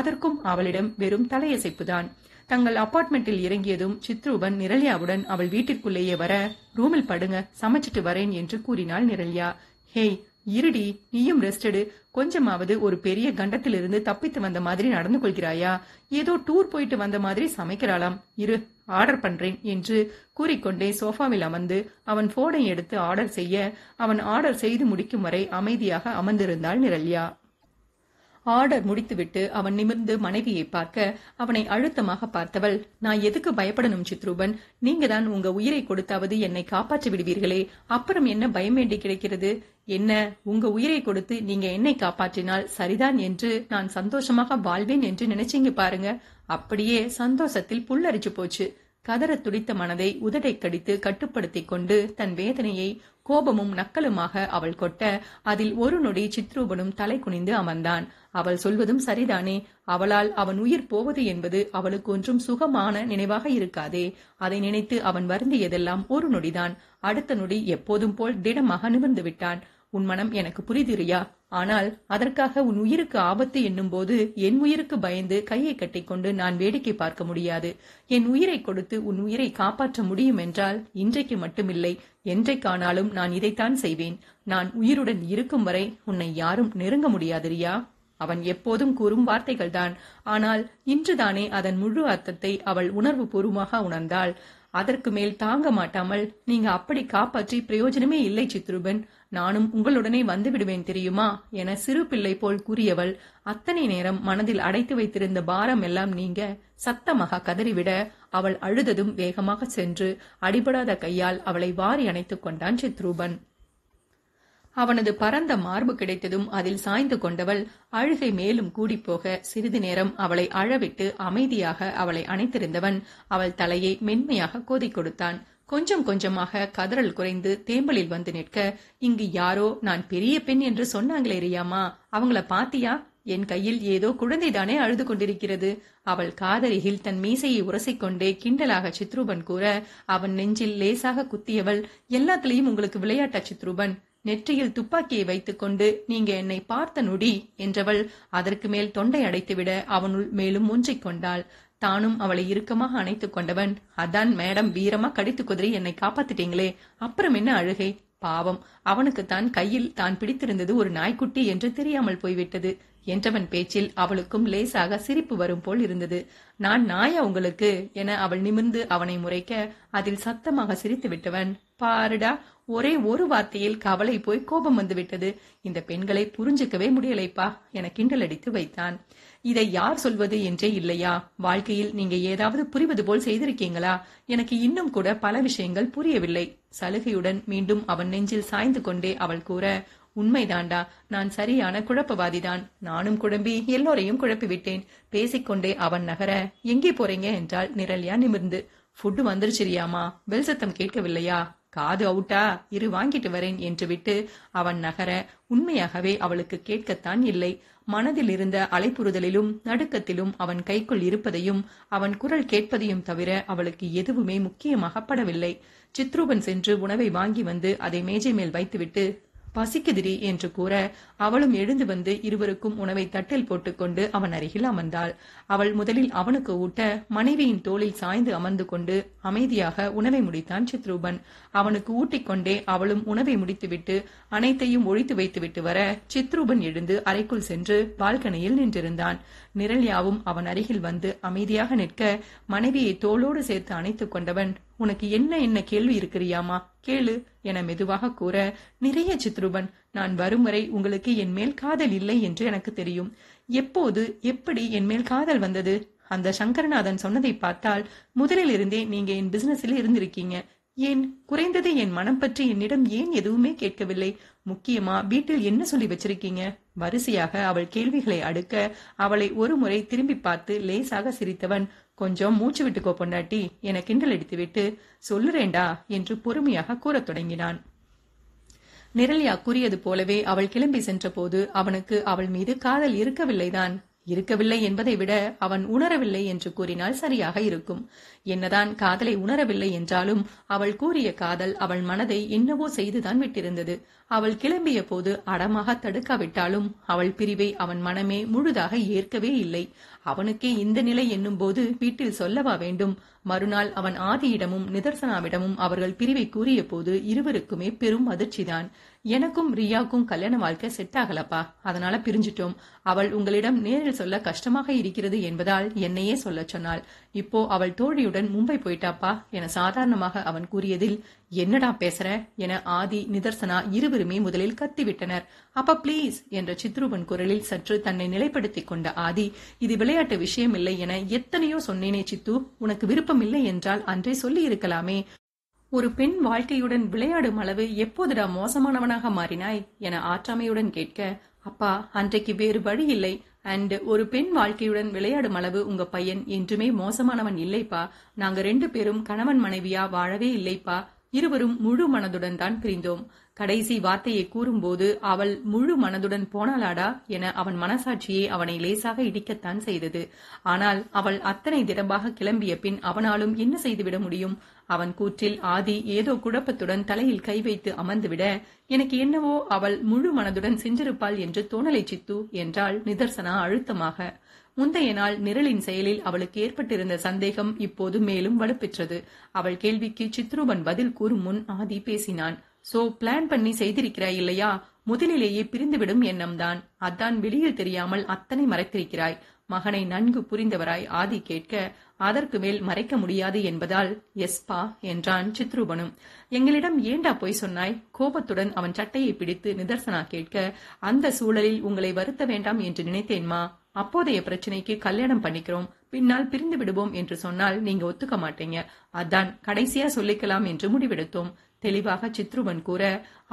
அதற்கும் அவளிடம் வெறும் தலையசைப்புதான் தங்கள் அப்பார்ட்மெண்ட்டில் இறங்கியதும் சித்ருபன் நிரல்யாவுடன் அவள் வீட்டிற்குள்ளேயே வர ரூமில் படுங்க சமைச்சிட்டு வரேன் என்று கூறினாள் நிரல்யா ஹேய் இருடி நீயும் ரெஸ்டடு கொஞ்சமாவது ஒரு பெரிய கண்டத்திலிருந்து தப்பித்து வந்த மாதிரி நடந்து கொள்கிறாயா ஏதோ டூர் போயிட்டு வந்த மாதிரி சமைக்கிறாளாம் இரு ஆர்டர் பண்றேன் என்று கூறிக்கொண்டே சோஃபாவில் அமர்ந்து அவன் போனை எடுத்து ஆர்டர் செய்ய அவன் ஆர்டர் செய்து முடிக்கும் வரை அமைதியாக அமர்ந்திருந்தாள் நிரல்யா ஆர்டர் முடித்துவிட்டு அவன் நிமிர்ந்து மனைவியை பார்க்க அவனை அழுத்தமாக பார்த்தவள் நான் எதுக்கு பயப்படணும் சித்ரூபன் நீங்கதான் தான் உங்க உயிரை கொடுத்தாவது என்னை காப்பாற்றி விடுவீர்களே அப்புறம் என்ன பயம் வேண்டி கிடைக்கிறது என்ன உங்க உயிரை கொடுத்து நீங்க என்னை காப்பாற்றினால் சரிதான் என்று நான் சந்தோஷமாக வாழ்வேன் என்று நினைச்சீங்க பாருங்க அப்படியே சந்தோஷத்தில் புல்லரிச்சு போச்சு கதற துடித்த மனதை உதடை கடித்து கட்டுப்படுத்தி கொண்டு தன் வேதனையை கோபமும் நக்கலுமாக அவள் கொட்ட அதில் ஒரு நொடி சித்ரூபனும் தலை குனிந்து அமர்ந்தான் அவள் சொல்வதும் சரிதானே அவளால் அவன் உயிர் போவது என்பது அவளுக்கு ஒன்றும் சுகமான நினைவாக இருக்காதே அதை நினைத்து அவன் வருந்தியதெல்லாம் ஒரு நொடிதான் அடுத்த நொடி எப்போதும் போல் திடமாக நிமிர்ந்து விட்டான் உன் மனம் எனக்கு புரிது ரியா ஆனால் அதற்காக உன் உயிருக்கு ஆபத்து என்னும்போது என் உயிருக்கு பயந்து கையை கட்டிக்கொண்டு நான் வேடிக்கை பார்க்க முடியாது என் உயிரை கொடுத்து உன் உயிரை காப்பாற்ற முடியும் என்றால் இன்றைக்கு மட்டுமில்லை என்றைக்கானாலும் நான் இதைத்தான் செய்வேன் நான் உயிருடன் இருக்கும் வரை உன்னை யாரும் நெருங்க முடியாது ரியா அவன் எப்போதும் கூறும் வார்த்தைகள்தான் ஆனால் இன்றுதானே அதன் முழு அர்த்தத்தை அவள் உணர்வு பூர்வமாக உணர்ந்தாள் அதற்கு மேல் தாங்க மாட்டாமல் நீங்க அப்படி காப்பாற்றி பிரயோஜனமே இல்லை சித்ருபன் நானும் உங்களுடனே வந்து விடுவேன் தெரியுமா என சிறு பிள்ளை போல் கூறியவள் அத்தனை நேரம் மனதில் அடைத்து வைத்திருந்த பாரம் எல்லாம் நீங்க சத்தமாக கதறிவிட அவள் அழுததும் வேகமாக சென்று அடிபடாத கையால் அவளை வாரி அணைத்துக் கொண்டான் சித்ரூபன் அவனது பரந்த மார்பு கிடைத்ததும் அதில் சாய்ந்து கொண்டவள் அழுகை மேலும் கூடிப்போக சிறிது நேரம் அவளை அழவிட்டு அமைதியாக அவளை அணைத்திருந்தவன் அவள் தலையை மென்மையாக கோதிக் கொடுத்தான் கொஞ்சம் கொஞ்சமாக கதறல் குறைந்து தேம்பலில் வந்து நிற்க இங்கு யாரோ நான் பெரிய பெண் என்று சொன்னாங்களே ரியாமா அவங்கள பாத்தியா என் கையில் ஏதோ குழந்தைதானே அழுது கொண்டிருக்கிறது அவள் காதலியில் தன் மீசையை உரசிக்கொண்டே கிண்டலாக சித்ரூபன் கூற அவன் நெஞ்சில் லேசாக குத்தியவள் எல்லாத்திலையும் உங்களுக்கு விளையாட்டா சித்ரூபன் நெற்றியில் துப்பாக்கியை வைத்துக் கொண்டு நீங்க என்னை பார்த்த நொடி என்றவள் அதற்கு மேல் தொண்டை அடைத்துவிட அவனுள் மேலும் ஒன்றிக் கொண்டாள் தானும் அவளை இறுக்கமாக அணைத்துக் கொண்டவன் அதான் மேடம் வீரமா கடித்து குதிரை என்னை காப்பாத்திட்டீங்களே அப்புறம் என்ன அழுகை பாவம் அவனுக்குத்தான் கையில் தான் பிடித்திருந்தது ஒரு நாய்க்குட்டி என்று தெரியாமல் போய்விட்டது என்றவன் பேச்சில் அவளுக்கும் லேசாக சிரிப்பு வரும் போல் இருந்தது நான் நாயா உங்களுக்கு என அவள் நிமிர்ந்து அவனை முறைக்க அதில் சத்தமாக சிரித்து விட்டவன் பாருடா ஒரே ஒரு வார்த்தையில் கவலை போய் கோபம் வந்துவிட்டது இந்த பெண்களை புரிஞ்சுக்கவே முடியலைப்பா என கிண்டல் அடித்து வைத்தான் இதை யார் சொல்வது என்றே இல்லையா வாழ்க்கையில் நீங்க ஏதாவது புரிவது போல் செய்திருக்கீங்களா எனக்கு இன்னும் கூட பல விஷயங்கள் புரியவில்லை சலுகையுடன் மீண்டும் அவன் நெஞ்சில் சாய்ந்து கொண்டே அவள் கூற உண்மைதாண்டா நான் சரியான குழப்பவாதிதான் நானும் குழம்பி எல்லோரையும் குழப்பிவிட்டேன் பேசிக்கொண்டே அவன் நகர எங்கே போறீங்க என்றால் நிரல்யா நிமிர்ந்து ஃபுட்டு வந்துருச்சிரியாமா வெல் சத்தம் கேட்கவில்லையா காது அவுட்டா இரு வாங்கிட்டு வரேன் என்று விட்டு அவன் நகர உண்மையாகவே அவளுக்கு கேட்கத்தான் இல்லை மனதில் இருந்த அலைப்புறுதலிலும் நடுக்கத்திலும் அவன் கைக்குள் இருப்பதையும் அவன் குரல் கேட்பதையும் தவிர அவளுக்கு எதுவுமே முக்கியமாகப்படவில்லை சித்ரூபன் சென்று உணவை வாங்கி வந்து அதை மேஜை மேல் வைத்துவிட்டு பசிக்குதிரி என்று கூற அவளும் எழுந்து வந்து இருவருக்கும் உணவை தட்டில் போட்டுக்கொண்டு அவன் அருகில் அமர்ந்தாள் அவள் முதலில் அவனுக்கு ஊட்ட மனைவியின் தோளில் சாய்ந்து அமர்ந்து கொண்டு அமைதியாக உணவை முடித்தான் சித்ரூபன் அவனுக்கு ஊட்டிக்கொண்டே அவளும் உணவை முடித்துவிட்டு அனைத்தையும் ஒழித்து வைத்துவிட்டு வர சித்ரூபன் எழுந்து அறைக்குள் சென்று பால்கனியில் நின்றிருந்தான் நிரல்யாவும் அவன் அருகில் வந்து அமைதியாக நிற்க மனைவியை தோளோடு சேர்த்து அணைத்துக் கொண்டவன் உனக்கு என்ன என்ன கேள்வி இருக்கிறியாமா கேளு என மெதுவாக கூற நிறைய சித்ருபன் நான் வரும் வரை உங்களுக்கு என் மேல் காதல் இல்லை என்று எனக்கு தெரியும் எப்போது எப்படி என் மேல் காதல் வந்தது அந்த சங்கரநாதன் சொன்னதை பார்த்தால் முதலில் இருந்தே நீங்க என் பிசினஸில் இருந்திருக்கீங்க ஏன் குறைந்தது என் மனம் பற்றி என்னிடம் ஏன் எதுவுமே கேட்கவில்லை முக்கியமா வீட்டில் என்ன சொல்லி வச்சிருக்கீங்க வரிசையாக அவள் கேள்விகளை அடுக்க அவளை ஒரு முறை திரும்பி பார்த்து லேசாக சிரித்தவன் கொஞ்சம் மூச்சு விட்டுக்கோ பொண்டாட்டி என கிண்டல் அடித்துவிட்டு சொல்லுறேண்டா என்று பொறுமையாக கூறத் தொடங்கினான் நிரல்யா கூறியது போலவே அவள் கிளம்பி சென்றபோது அவனுக்கு அவள் மீது காதல் இருக்கவில்லைதான் இருக்கவில்லை என்பதை விட அவன் உணரவில்லை என்று கூறினால் சரியாக இருக்கும் என்னதான் காதலை உணரவில்லை என்றாலும் அவள் கூறிய காதல் அவள் மனதை என்னவோ செய்துதான் விட்டிருந்தது அவள் கிளம்பிய போது அடமாக தடுக்காவிட்டாலும் அவள் பிரிவை அவன் மனமே முழுதாக ஏற்கவே இல்லை அவனுக்கே இந்த நிலை என்னும் போது வீட்டில் சொல்லவா வேண்டும் மறுநாள் அவன் ஆதியிடமும் நிதர்சனாவிடமும் அவர்கள் பிரிவை கூறிய போது இருவருக்குமே பெரும் அதிர்ச்சிதான் எனக்கும் ரியாவுக்கும் கல்யாண வாழ்க்கை செட் ஆகலப்பா அதனால பிரிஞ்சிட்டோம் அவள் உங்களிடம் நேரில் சொல்ல கஷ்டமாக இருக்கிறது என்பதால் என்னையே சொல்ல சொன்னாள் இப்போ அவள் தோழியுடன் மும்பை போயிட்டாப்பா என சாதாரணமாக அவன் கூறியதில் என்னடா பேசுற என ஆதி நிதர்சனா இருவருமே முதலில் கத்திவிட்டனர் அப்ப பிளீஸ் என்ற சித்ருவன் குரலில் சற்று தன்னை நிலைப்படுத்திக் கொண்ட ஆதி இது விளையாட்டு விஷயம் இல்லை என எத்தனையோ சொன்னேனே சித்து உனக்கு விருப்பம் இல்லை என்றால் அன்றே சொல்லி இருக்கலாமே ஒரு பெண் வாழ்க்கையுடன் விளையாடும் அளவு எப்போதுடா மோசமானவனாக மாறினாய் என ஆற்றாமையுடன் கேட்க அப்பா அன்றைக்கு வேறு வழி இல்லை அண்ட் ஒரு பெண் வாழ்க்கையுடன் விளையாடும் அளவு உங்க பையன் என்றுமே மோசமானவன் இல்லைப்பா நாங்க ரெண்டு பேரும் கணவன் மனைவியா வாழவே இல்லைப்பா இருவரும் முழு மனதுடன் தான் பிரிந்தோம் கடைசி வார்த்தையை கூறும்போது அவள் முழு மனதுடன் போனாளாடா என அவன் மனசாட்சியை அவனை லேசாக இடிக்கத்தான் செய்தது ஆனால் அவள் அத்தனை திடமாக கிளம்பிய பின் அவனாலும் என்ன செய்துவிட முடியும் அவன் கூற்றில் ஆதி ஏதோ குழப்பத்துடன் தலையில் கை வைத்து அமர்ந்துவிட எனக்கு என்னவோ அவள் முழு மனதுடன் செஞ்சிருப்பாள் என்று தோணலை சித்து என்றாள் நிதர்சனா அழுத்தமாக முந்தைய நாள் நிரலின் செயலில் அவளுக்கு ஏற்பட்டிருந்த சந்தேகம் இப்போது மேலும் வலுப்பெற்றது அவள் கேள்விக்கு சித்ரூபன் பதில் கூறும் முன் ஆதி பேசினான் சோ பிளான் பண்ணி செய்திருக்கிறாய் இல்லையா முதலிலேயே பிரிந்துவிடும் எண்ணம்தான் அதான் வெளியில் தெரியாமல் அத்தனை மறைத்திருக்கிறாய் மகனை நன்கு புரிந்தவராய் ஆதி கேட்க அதற்கு மேல் மறைக்க முடியாது என்பதால் எஸ்பா என்றான் சித்ரூபனும் எங்களிடம் ஏண்டா போய் சொன்னாய் கோபத்துடன் அவன் சட்டையை பிடித்து நிதர்சனா கேட்க அந்த சூழலில் உங்களை வருத்த வேண்டாம் என்று நினைத்தேன்மா அப்போதைய பிரச்சனைக்கு கல்யாணம் பண்ணிக்கிறோம் பின்னால் பிரிந்து விடுவோம் என்று சொன்னால் நீங்க ஒத்துக்க மாட்டீங்க அதான் கடைசியா சொல்லிக்கலாம் என்று முடிவெடுத்தோம் தெளிவாக சித்ருவன் கூற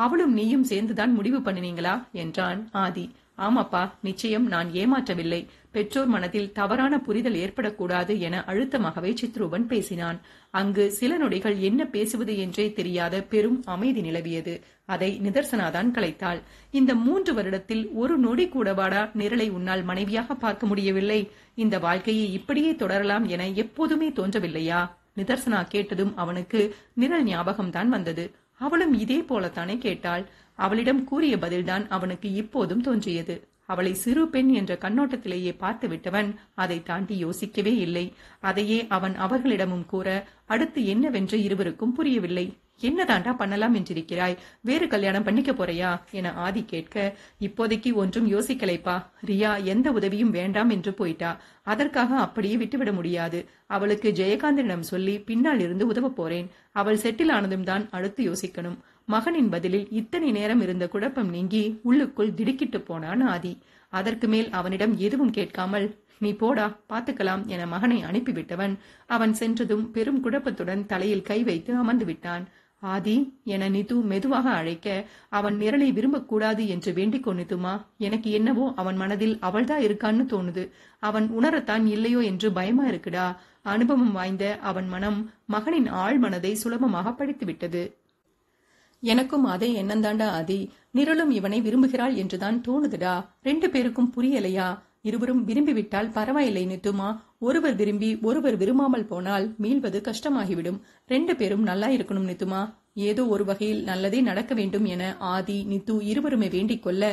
அவளும் நீயும் சேர்ந்துதான் முடிவு பண்ணினீங்களா என்றான் ஆதி ஆமாப்பா நிச்சயம் நான் ஏமாற்றவில்லை பெற்றோர் மனதில் தவறான புரிதல் ஏற்படக்கூடாது என அழுத்தமாகவே சித்ருவன் பேசினான் அங்கு சில நொடிகள் என்ன பேசுவது என்றே தெரியாத பெரும் அமைதி நிலவியது அதை நிதர்சனாதான் கலைத்தாள் இந்த மூன்று வருடத்தில் ஒரு நொடி கூடவாடா நிரலை உன்னால் மனைவியாக பார்க்க முடியவில்லை இந்த வாழ்க்கையை இப்படியே தொடரலாம் என எப்போதுமே தோன்றவில்லையா நிதர்சனா கேட்டதும் அவனுக்கு நிரல் ஞாபகம்தான் வந்தது அவளும் இதே போலத்தானே கேட்டாள் அவளிடம் கூறிய பதில்தான் அவனுக்கு இப்போதும் தோன்றியது அவளை சிறு பெண் என்ற கண்ணோட்டத்திலேயே பார்த்து விட்டவன் அதை தாண்டி யோசிக்கவே இல்லை அதையே அவன் அவர்களிடமும் கூற அடுத்து என்னவென்று இருவருக்கும் புரியவில்லை என்னதாண்டா பண்ணலாம் என்றிருக்கிறாய் வேறு கல்யாணம் பண்ணிக்க போறையா என ஆதி கேட்க இப்போதைக்கு ஒன்றும் யோசிக்கலைப்பா ரியா எந்த உதவியும் வேண்டாம் என்று போயிட்டா அதற்காக அப்படியே விட்டுவிட முடியாது அவளுக்கு ஜெயகாந்தனிடம் சொல்லி பின்னால் இருந்து உதவ போறேன் அவள் செட்டில் ஆனதும் தான் அடுத்து யோசிக்கணும் மகனின் பதிலில் இத்தனை நேரம் இருந்த குழப்பம் நீங்கி உள்ளுக்குள் திடுக்கிட்டு போனான் ஆதி அதற்கு மேல் அவனிடம் எதுவும் கேட்காமல் நீ போடா பார்த்துக்கலாம் என மகனை அனுப்பிவிட்டவன் அவன் சென்றதும் பெரும் குழப்பத்துடன் தலையில் கை வைத்து அமர்ந்து விட்டான் ஆதி என நிது மெதுவாக அழைக்க அவன் நிரலை விரும்பக்கூடாது என்று வேண்டிக் கொண்டுமா எனக்கு என்னவோ அவன் மனதில் அவள்தான் இருக்கான்னு தோணுது அவன் உணரத்தான் இல்லையோ என்று பயமா இருக்குடா அனுபவம் வாய்ந்த அவன் மனம் மகனின் ஆழ் மனதை சுலபமாக விட்டது எனக்கும் அதே எண்ணந்தாண்டா ஆதி நிரலும் இவனை விரும்புகிறாள் என்றுதான் தோணுதுடா ரெண்டு பேருக்கும் புரியலையா இருவரும் விரும்பிவிட்டால் பரவாயில்லை நித்துமா ஒருவர் விரும்பி ஒருவர் விரும்பாமல் போனால் மீள்வது கஷ்டமாகிவிடும் ரெண்டு பேரும் நல்லா இருக்கணும் நித்துமா ஏதோ ஒரு வகையில் நல்லதே நடக்க வேண்டும் என ஆதி நித்து இருவருமே வேண்டிக் கொள்ள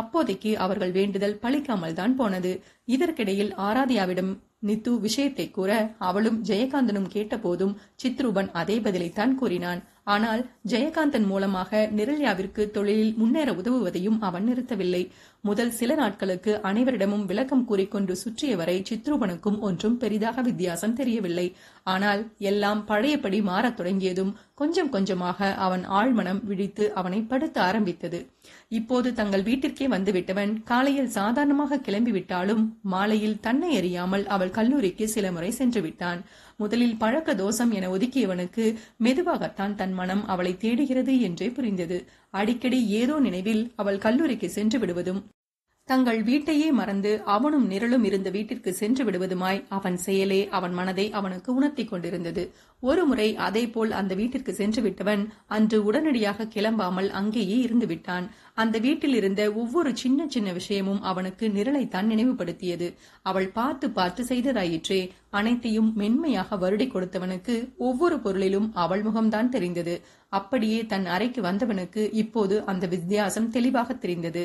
அப்போதைக்கு அவர்கள் வேண்டுதல் பழிக்காமல் தான் போனது இதற்கிடையில் ஆராதியாவிடம் நித்து விஷயத்தை கூற அவளும் ஜெயகாந்தனும் கேட்டபோதும் சித்ரூபன் அதே பதிலைத்தான் கூறினான் ஆனால் ஜெயகாந்தன் மூலமாக நிரல்யாவிற்கு தொழிலில் முன்னேற உதவுவதையும் அவன் நிறுத்தவில்லை முதல் சில நாட்களுக்கு அனைவரிடமும் விளக்கம் கூறிக்கொண்டு சுற்றியவரை சித்ரூபனுக்கும் ஒன்றும் பெரிதாக வித்தியாசம் தெரியவில்லை ஆனால் எல்லாம் பழையபடி மாறத் தொடங்கியதும் கொஞ்சம் கொஞ்சமாக அவன் ஆழ்மனம் விழித்து அவனை படுத்த ஆரம்பித்தது இப்போது தங்கள் வீட்டிற்கே வந்துவிட்டவன் காலையில் சாதாரணமாக கிளம்பிவிட்டாலும் மாலையில் தன்னை அறியாமல் அவள் கல்லூரிக்கு சில முறை சென்று விட்டான் முதலில் பழக்க தோஷம் என ஒதுக்கியவனுக்கு மெதுவாகத்தான் தன் மனம் அவளை தேடுகிறது என்றே புரிந்தது அடிக்கடி ஏதோ நினைவில் அவள் கல்லூரிக்கு சென்று விடுவதும் தங்கள் வீட்டையே மறந்து அவனும் நிரலும் இருந்த வீட்டிற்கு சென்று விடுவதுமாய் அவன் செயலே அவன் மனதை அவனுக்கு உணர்த்திக் கொண்டிருந்தது ஒருமுறை போல் அந்த வீட்டிற்கு சென்று விட்டவன் அன்று உடனடியாக கிளம்பாமல் அங்கேயே இருந்து விட்டான் அந்த வீட்டில் இருந்த ஒவ்வொரு சின்ன சின்ன விஷயமும் அவனுக்கு நிரலைத்தான் நினைவுபடுத்தியது அவள் பார்த்து பார்த்து செய்ததாயிற்றே அனைத்தையும் மென்மையாக வருடி கொடுத்தவனுக்கு ஒவ்வொரு பொருளிலும் அவள் முகம்தான் தெரிந்தது அப்படியே தன் அறைக்கு வந்தவனுக்கு இப்போது அந்த வித்தியாசம் தெளிவாக தெரிந்தது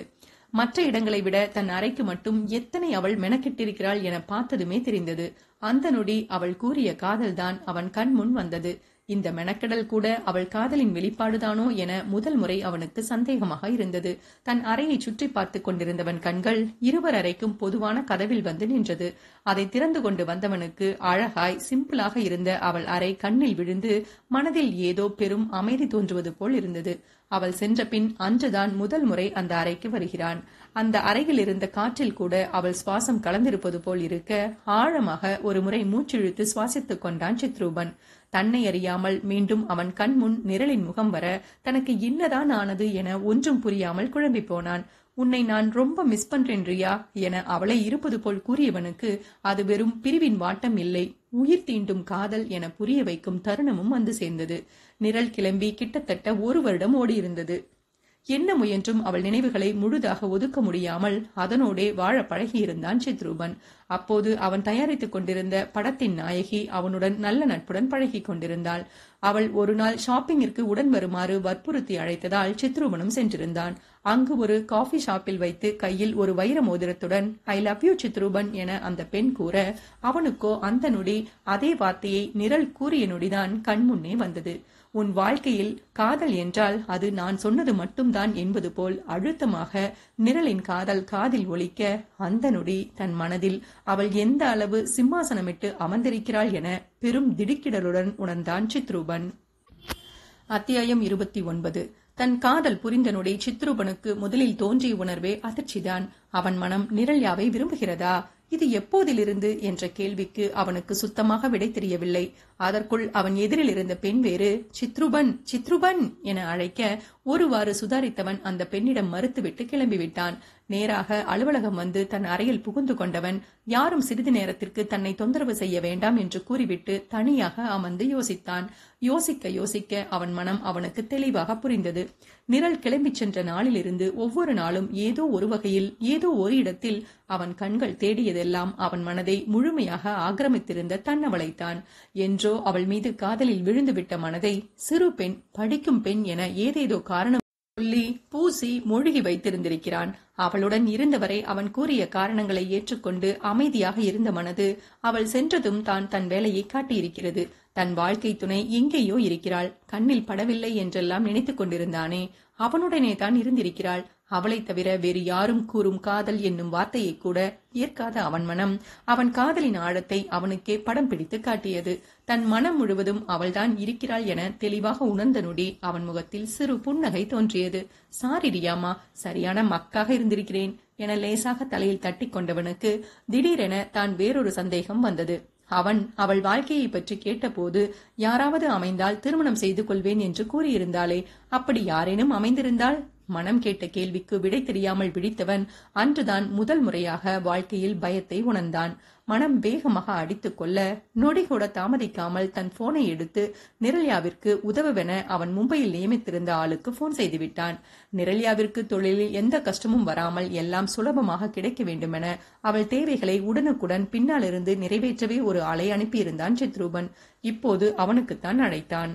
மற்ற இடங்களை விட தன் அறைக்கு மட்டும் எத்தனை அவள் மெனக்கெட்டிருக்கிறாள் என பார்த்ததுமே தெரிந்தது அந்த நொடி அவள் கூறிய காதல்தான் அவன் கண் முன் வந்தது இந்த மெனக்கெடல் கூட அவள் காதலின் வெளிப்பாடுதானோ என முதல் முறை அவனுக்கு சந்தேகமாக இருந்தது தன் அறையை சுற்றி பார்த்து கொண்டிருந்தவன் கண்கள் இருவர் அறைக்கும் பொதுவான கதவில் வந்து நின்றது அதை திறந்து கொண்டு வந்தவனுக்கு அழகாய் சிம்பிளாக இருந்த அவள் அறை கண்ணில் விழுந்து மனதில் ஏதோ பெரும் அமைதி தோன்றுவது போல் இருந்தது அவள் சென்றபின் அன்றுதான் முதல் முறை அந்த அறைக்கு வருகிறான் அந்த அறையில் இருந்த காற்றில் கூட அவள் சுவாசம் கலந்திருப்பது போல் இருக்க ஆழமாக ஒரு முறை மூச்சிழுத்து சுவாசித்துக் கொண்டான் சித்ரூபன் தன்னை அறியாமல் மீண்டும் அவன் கண் முன் நிரலின் முகம் வர தனக்கு இன்னதான் ஆனது என ஒன்றும் புரியாமல் குழம்பி போனான் உன்னை நான் ரொம்ப மிஸ் பண்றேன் ரியா என அவளை இருப்பது போல் கூறியவனுக்கு அது வெறும் பிரிவின் வாட்டம் இல்லை உயிர் தீண்டும் காதல் என புரிய வைக்கும் தருணமும் வந்து சேர்ந்தது நிரல் கிளம்பி கிட்டத்தட்ட ஒரு வருடம் ஓடியிருந்தது என்ன முயன்றும் அவள் நினைவுகளை முழுதாக ஒதுக்க முடியாமல் அதனோடே வாழ பழகியிருந்தான் சித்ரூபன் அப்போது அவன் தயாரித்துக் கொண்டிருந்த படத்தின் நாயகி அவனுடன் நல்ல நட்புடன் பழகி கொண்டிருந்தாள் அவள் ஒரு நாள் ஷாப்பிங்கிற்கு உடன் வருமாறு வற்புறுத்தி அழைத்ததால் சித்ரூபனும் சென்றிருந்தான் அங்கு ஒரு காஃபி ஷாப்பில் வைத்து கையில் ஒரு வைர மோதிரத்துடன் ஐ லவ் யூ சித்ரூபன் என அந்த பெண் கூற அவனுக்கோ அந்த நொடி அதே வார்த்தையை நிரல் கூறிய நொடிதான் கண்முன்னே வந்தது உன் வாழ்க்கையில் காதல் என்றால் அது நான் சொன்னது மட்டும்தான் என்பது போல் அழுத்தமாக நிரலின் காதல் காதில் ஒழிக்க அந்த நொடி தன் மனதில் அவள் எந்த அளவு சிம்மாசனமிட்டு அமர்ந்திருக்கிறாள் என பெரும் திடுக்கிடலுடன் உணர்ந்தான் சித்ரூபன் அத்தியாயம் இருபத்தி ஒன்பது தன் காதல் புரிந்தனுடைய சித்ரூபனுக்கு முதலில் தோன்றிய உணர்வே அதிர்ச்சிதான் அவன் மனம் நிரல்யாவை விரும்புகிறதா இது எப்போதிலிருந்து என்ற கேள்விக்கு அவனுக்கு சுத்தமாக விடை தெரியவில்லை அதற்குள் அவன் எதிரில் இருந்த பெண் வேறு சித்ருபன் சித்ருபன் என அழைக்க ஒருவாறு சுதாரித்தவன் அந்த பெண்ணிடம் மறுத்துவிட்டு கிளம்பிவிட்டான் நேராக அலுவலகம் வந்து தன் அறையில் புகுந்து கொண்டவன் யாரும் சிறிது நேரத்திற்கு தன்னை தொந்தரவு செய்ய வேண்டாம் என்று கூறிவிட்டு தனியாக அமர்ந்து யோசித்தான் யோசிக்க யோசிக்க அவன் மனம் அவனுக்கு தெளிவாக புரிந்தது நிரல் கிளம்பிச் சென்ற நாளிலிருந்து ஒவ்வொரு நாளும் ஏதோ ஒரு வகையில் ஏதோ ஒரு இடத்தில் அவன் கண்கள் தேடியதெல்லாம் அவன் மனதை முழுமையாக ஆக்கிரமித்திருந்த தன்னவளைத்தான் என்றோ அவள் மீது காதலில் விழுந்துவிட்ட மனதை சிறு பெண் படிக்கும் பெண் என ஏதேதோ காரணம் சொல்லி பூசி மூழ்கி வைத்திருந்திருக்கிறான் அவளுடன் இருந்தவரை அவன் கூறிய காரணங்களை ஏற்றுக்கொண்டு அமைதியாக இருந்த மனது அவள் சென்றதும் தான் தன் வேலையை காட்டியிருக்கிறது தன் வாழ்க்கை துணை எங்கேயோ இருக்கிறாள் கண்ணில் படவில்லை என்றெல்லாம் நினைத்துக் கொண்டிருந்தானே அவனுடனே தான் இருந்திருக்கிறாள் அவளை தவிர வேறு யாரும் கூறும் காதல் என்னும் வார்த்தையை கூட ஏற்காத அவன் மனம் அவன் காதலின் ஆழத்தை அவனுக்கே படம் பிடித்து காட்டியது தன் மனம் முழுவதும் அவள்தான் இருக்கிறாள் என தெளிவாக உணர்ந்த நொடி அவன் முகத்தில் சிறு புன்னகை தோன்றியது சாரி ரியாமா சரியான மக்காக இருந்திருக்கிறேன் என லேசாக தலையில் தட்டி கொண்டவனுக்கு திடீரென தான் வேறொரு சந்தேகம் வந்தது அவன் அவள் வாழ்க்கையை பற்றி கேட்டபோது யாராவது அமைந்தால் திருமணம் செய்து கொள்வேன் என்று கூறியிருந்தாளே அப்படி யாரேனும் அமைந்திருந்தால் மனம் கேட்ட கேள்விக்கு விடை தெரியாமல் பிடித்தவன் அன்றுதான் முதல் முறையாக வாழ்க்கையில் பயத்தை உணர்ந்தான் மனம் வேகமாக அடித்துக் கொள்ள நொடி கூட தாமதிக்காமல் தன் போனை எடுத்து நிரல்யாவிற்கு உதவுவென அவன் மும்பையில் நியமித்திருந்த ஆளுக்கு போன் செய்துவிட்டான் நிரல்யாவிற்கு தொழிலில் எந்த கஷ்டமும் வராமல் எல்லாம் சுலபமாக கிடைக்க வேண்டுமென அவள் தேவைகளை உடனுக்குடன் பின்னாலிருந்து நிறைவேற்றவே ஒரு ஆளை அனுப்பியிருந்தான் சித்ரூபன் இப்போது அவனுக்குத்தான் அழைத்தான்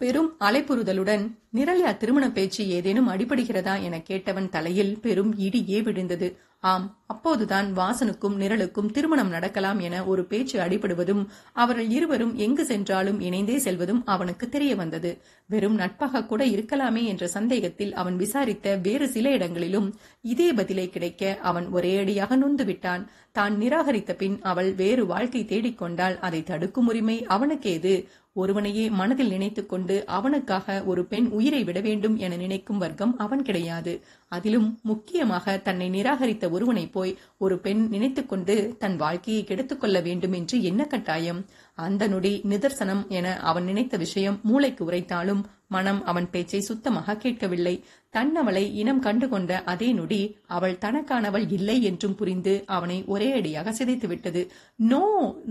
பெரும் அலைப்புறுதலுடன் நிரல்யா திருமண பேச்சு ஏதேனும் அடிபடுகிறதா என கேட்டவன் தலையில் பெரும் இடியே விழுந்தது ஆம் அப்போதுதான் வாசனுக்கும் நிரலுக்கும் திருமணம் நடக்கலாம் என ஒரு பேச்சு அடிபடுவதும் அவர்கள் இருவரும் எங்கு சென்றாலும் இணைந்தே செல்வதும் அவனுக்கு தெரிய வந்தது வெறும் நட்பாக கூட இருக்கலாமே என்ற சந்தேகத்தில் அவன் விசாரித்த வேறு சில இடங்களிலும் இதே பதிலை கிடைக்க அவன் ஒரேடியாக அடியாக விட்டான் தான் நிராகரித்த பின் அவள் வேறு வாழ்க்கை தேடிக்கொண்டால் அதை தடுக்கும் உரிமை அவனுக்கு எது ஒருவனையே மனதில் நினைத்துக் கொண்டு அவனுக்காக ஒரு பெண் உயிரை விட வேண்டும் என நினைக்கும் வர்க்கம் அவன் கிடையாது அதிலும் முக்கியமாக தன்னை நிராகரித்த ஒருவனை போய் ஒரு பெண் நினைத்துக் கொண்டு தன் வாழ்க்கையை கெடுத்துக்கொள்ள வேண்டும் என்று என்ன கட்டாயம் அந்த நொடி நிதர்சனம் என அவன் நினைத்த விஷயம் மூளைக்கு உரைத்தாலும் மனம் அவன் பேச்சை சுத்தமாக கேட்கவில்லை தன்னவளை இனம் கண்டுகொண்ட அதே நொடி அவள் தனக்கானவள் இல்லை என்றும் புரிந்து அவனை ஒரே அடியாக சிதைத்து விட்டது நோ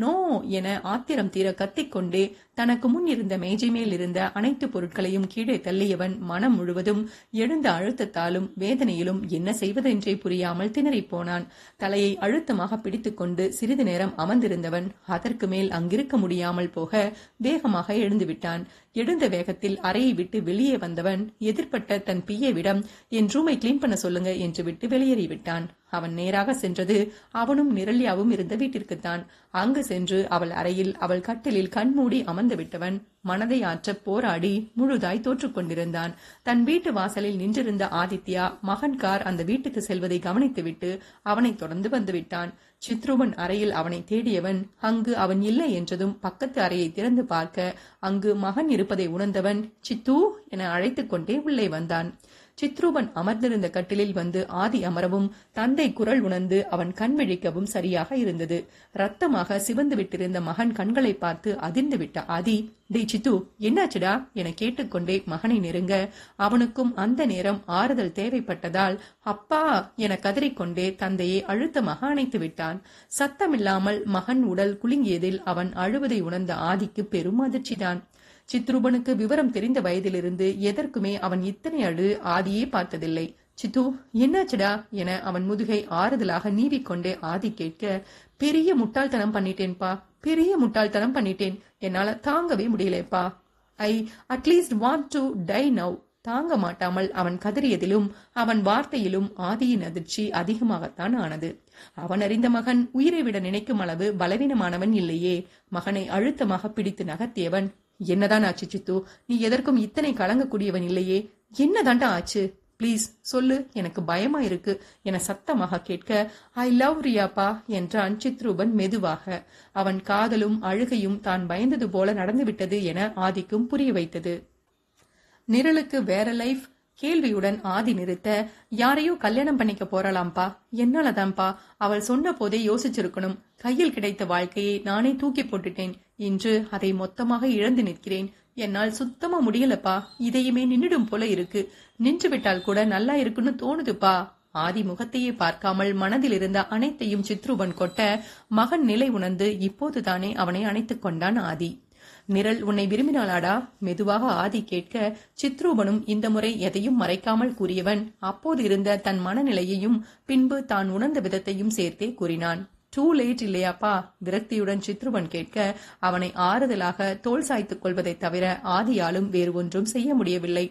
நோ என ஆத்திரம் தீர கத்திக்கொண்டே தனக்கு முன் இருந்த மேஜை மேல் இருந்த அனைத்து பொருட்களையும் கீழே தள்ளியவன் மனம் முழுவதும் எழுந்த அழுத்தத்தாலும் வேதனையிலும் என்ன செய்வதென்றே புரியாமல் போனான் தலையை அழுத்தமாக பிடித்துக்கொண்டு சிறிது நேரம் அமர்ந்திருந்தவன் அதற்கு மேல் அங்கிருக்க முடியாமல் போக வேகமாக எழுந்துவிட்டான் எழுந்த வேகத்தில் அறையை விட்டு வெளியே வந்தவன் எதிர்பட்ட தன் பியை விடம் என் ரூமை கிளீன் பண்ண சொல்லுங்க என்று விட்டு வெளியேறிவிட்டான் அவன் நேராக சென்றது அவனும் நிரல்யாவும் இருந்த வீட்டிற்குத்தான் அங்கு சென்று அவள் அறையில் அவள் கட்டிலில் கண்மூடி அமர்ந்து விட்டவன் மனதை ஆற்ற போராடி முழுதாய் தோற்றுக்கொண்டிருந்தான் தன் வீட்டு வாசலில் நின்றிருந்த ஆதித்யா மகன் கார் அந்த வீட்டுக்கு செல்வதை கவனித்துவிட்டு அவனை தொடர்ந்து வந்துவிட்டான் சித்ருவன் அறையில் அவனை தேடியவன் அங்கு அவன் இல்லை என்றதும் பக்கத்து அறையை திறந்து பார்க்க அங்கு மகன் இருப்பதை உணர்ந்தவன் சித்து என அழைத்துக் கொண்டே உள்ளே வந்தான் சித்ரூபன் அமர்ந்திருந்த கட்டிலில் வந்து ஆதி அமரவும் தந்தை குரல் உணர்ந்து அவன் கண் விழிக்கவும் சரியாக இருந்தது ரத்தமாக சிவந்து விட்டிருந்த மகன் கண்களை பார்த்து அதிர்ந்து விட்ட ஆதி டே சித்து என்னாச்சுடா என கேட்டுக்கொண்டே மகனை நெருங்க அவனுக்கும் அந்த நேரம் ஆறுதல் தேவைப்பட்டதால் அப்பா என கதறிக்கொண்டே தந்தையை அழுத்தமாக அணைத்து விட்டான் சத்தமில்லாமல் மகன் உடல் குலுங்கியதில் அவன் அழுவதை உணர்ந்த ஆதிக்கு பெரும் அதிர்ச்சிதான் சித்ரூபனுக்கு விவரம் தெரிந்த வயதிலிருந்து எதற்குமே அவன் இத்தனை அழு ஆதியே பார்த்ததில்லை சித்து என்னாச்சுடா என அவன் முதுகை ஆறுதலாக நீவிக்கொண்டே ஆதி கேட்க பெரிய முட்டாள்தனம் பண்ணிட்டேன்பா பெரிய முட்டாள்தனம் பண்ணிட்டேன் என்னால தாங்கவே முடியலப்பா I at least want to die now தாங்க மாட்டாமல் அவன் கதறியதிலும் அவன் வார்த்தையிலும் ஆதியின் அதிர்ச்சி அதிகமாகத்தான் ஆனது அவன் அறிந்த மகன் உயிரை விட நினைக்கும் அளவு பலவீனமானவன் இல்லையே மகனை அழுத்தமாக பிடித்து நகர்த்தியவன் என்னதான் ஆச்சு சித்து நீ எதற்கும் இத்தனை கலங்கக்கூடியவன் இல்லையே என்னதாண்டா ஆச்சு ப்ளீஸ் சொல்லு எனக்கு பயமா இருக்கு என சத்தமாக கேட்க ஐ லவ் ரியாப்பா என்றான் சித்ரூபன் மெதுவாக அவன் காதலும் அழுகையும் தான் பயந்தது போல நடந்துவிட்டது என ஆதிக்கும் புரிய வைத்தது நிரலுக்கு வேற லைஃப் கேள்வியுடன் ஆதி நிறுத்த யாரையோ கல்யாணம் பண்ணிக்க போறலாம்ப்பா என்னாலதான்ப்பா அவள் சொன்ன போதே யோசிச்சிருக்கணும் கையில் கிடைத்த வாழ்க்கையை நானே தூக்கி போட்டுட்டேன் இன்று அதை மொத்தமாக இழந்து நிற்கிறேன் என்னால் சுத்தமா முடியலப்பா இதையுமே நின்றுடும் போல இருக்கு நின்று விட்டால் கூட நல்லா இருக்குன்னு தோணுதுப்பா ஆதி முகத்தையே பார்க்காமல் மனதில் இருந்த அனைத்தையும் சித்ருவன் கொட்ட மகன் நிலை உணர்ந்து இப்போதுதானே அவனை அணைத்துக் கொண்டான் ஆதி நிரல் உன்னை விரும்பினாளாடா மெதுவாக ஆதி கேட்க சித்ரூபனும் இந்த முறை எதையும் மறைக்காமல் கூறியவன் அப்போது இருந்த தன் மனநிலையையும் பின்பு தான் உணர்ந்த விதத்தையும் சேர்த்தே கூறினான் டூ லேட் இல்லையாப்பா விரக்தியுடன் சித்ருவன் கேட்க அவனை ஆறுதலாக தோல் சாய்த்துக் கொள்வதைத் தவிர ஆதியாலும் வேறு ஒன்றும் செய்ய முடியவில்லை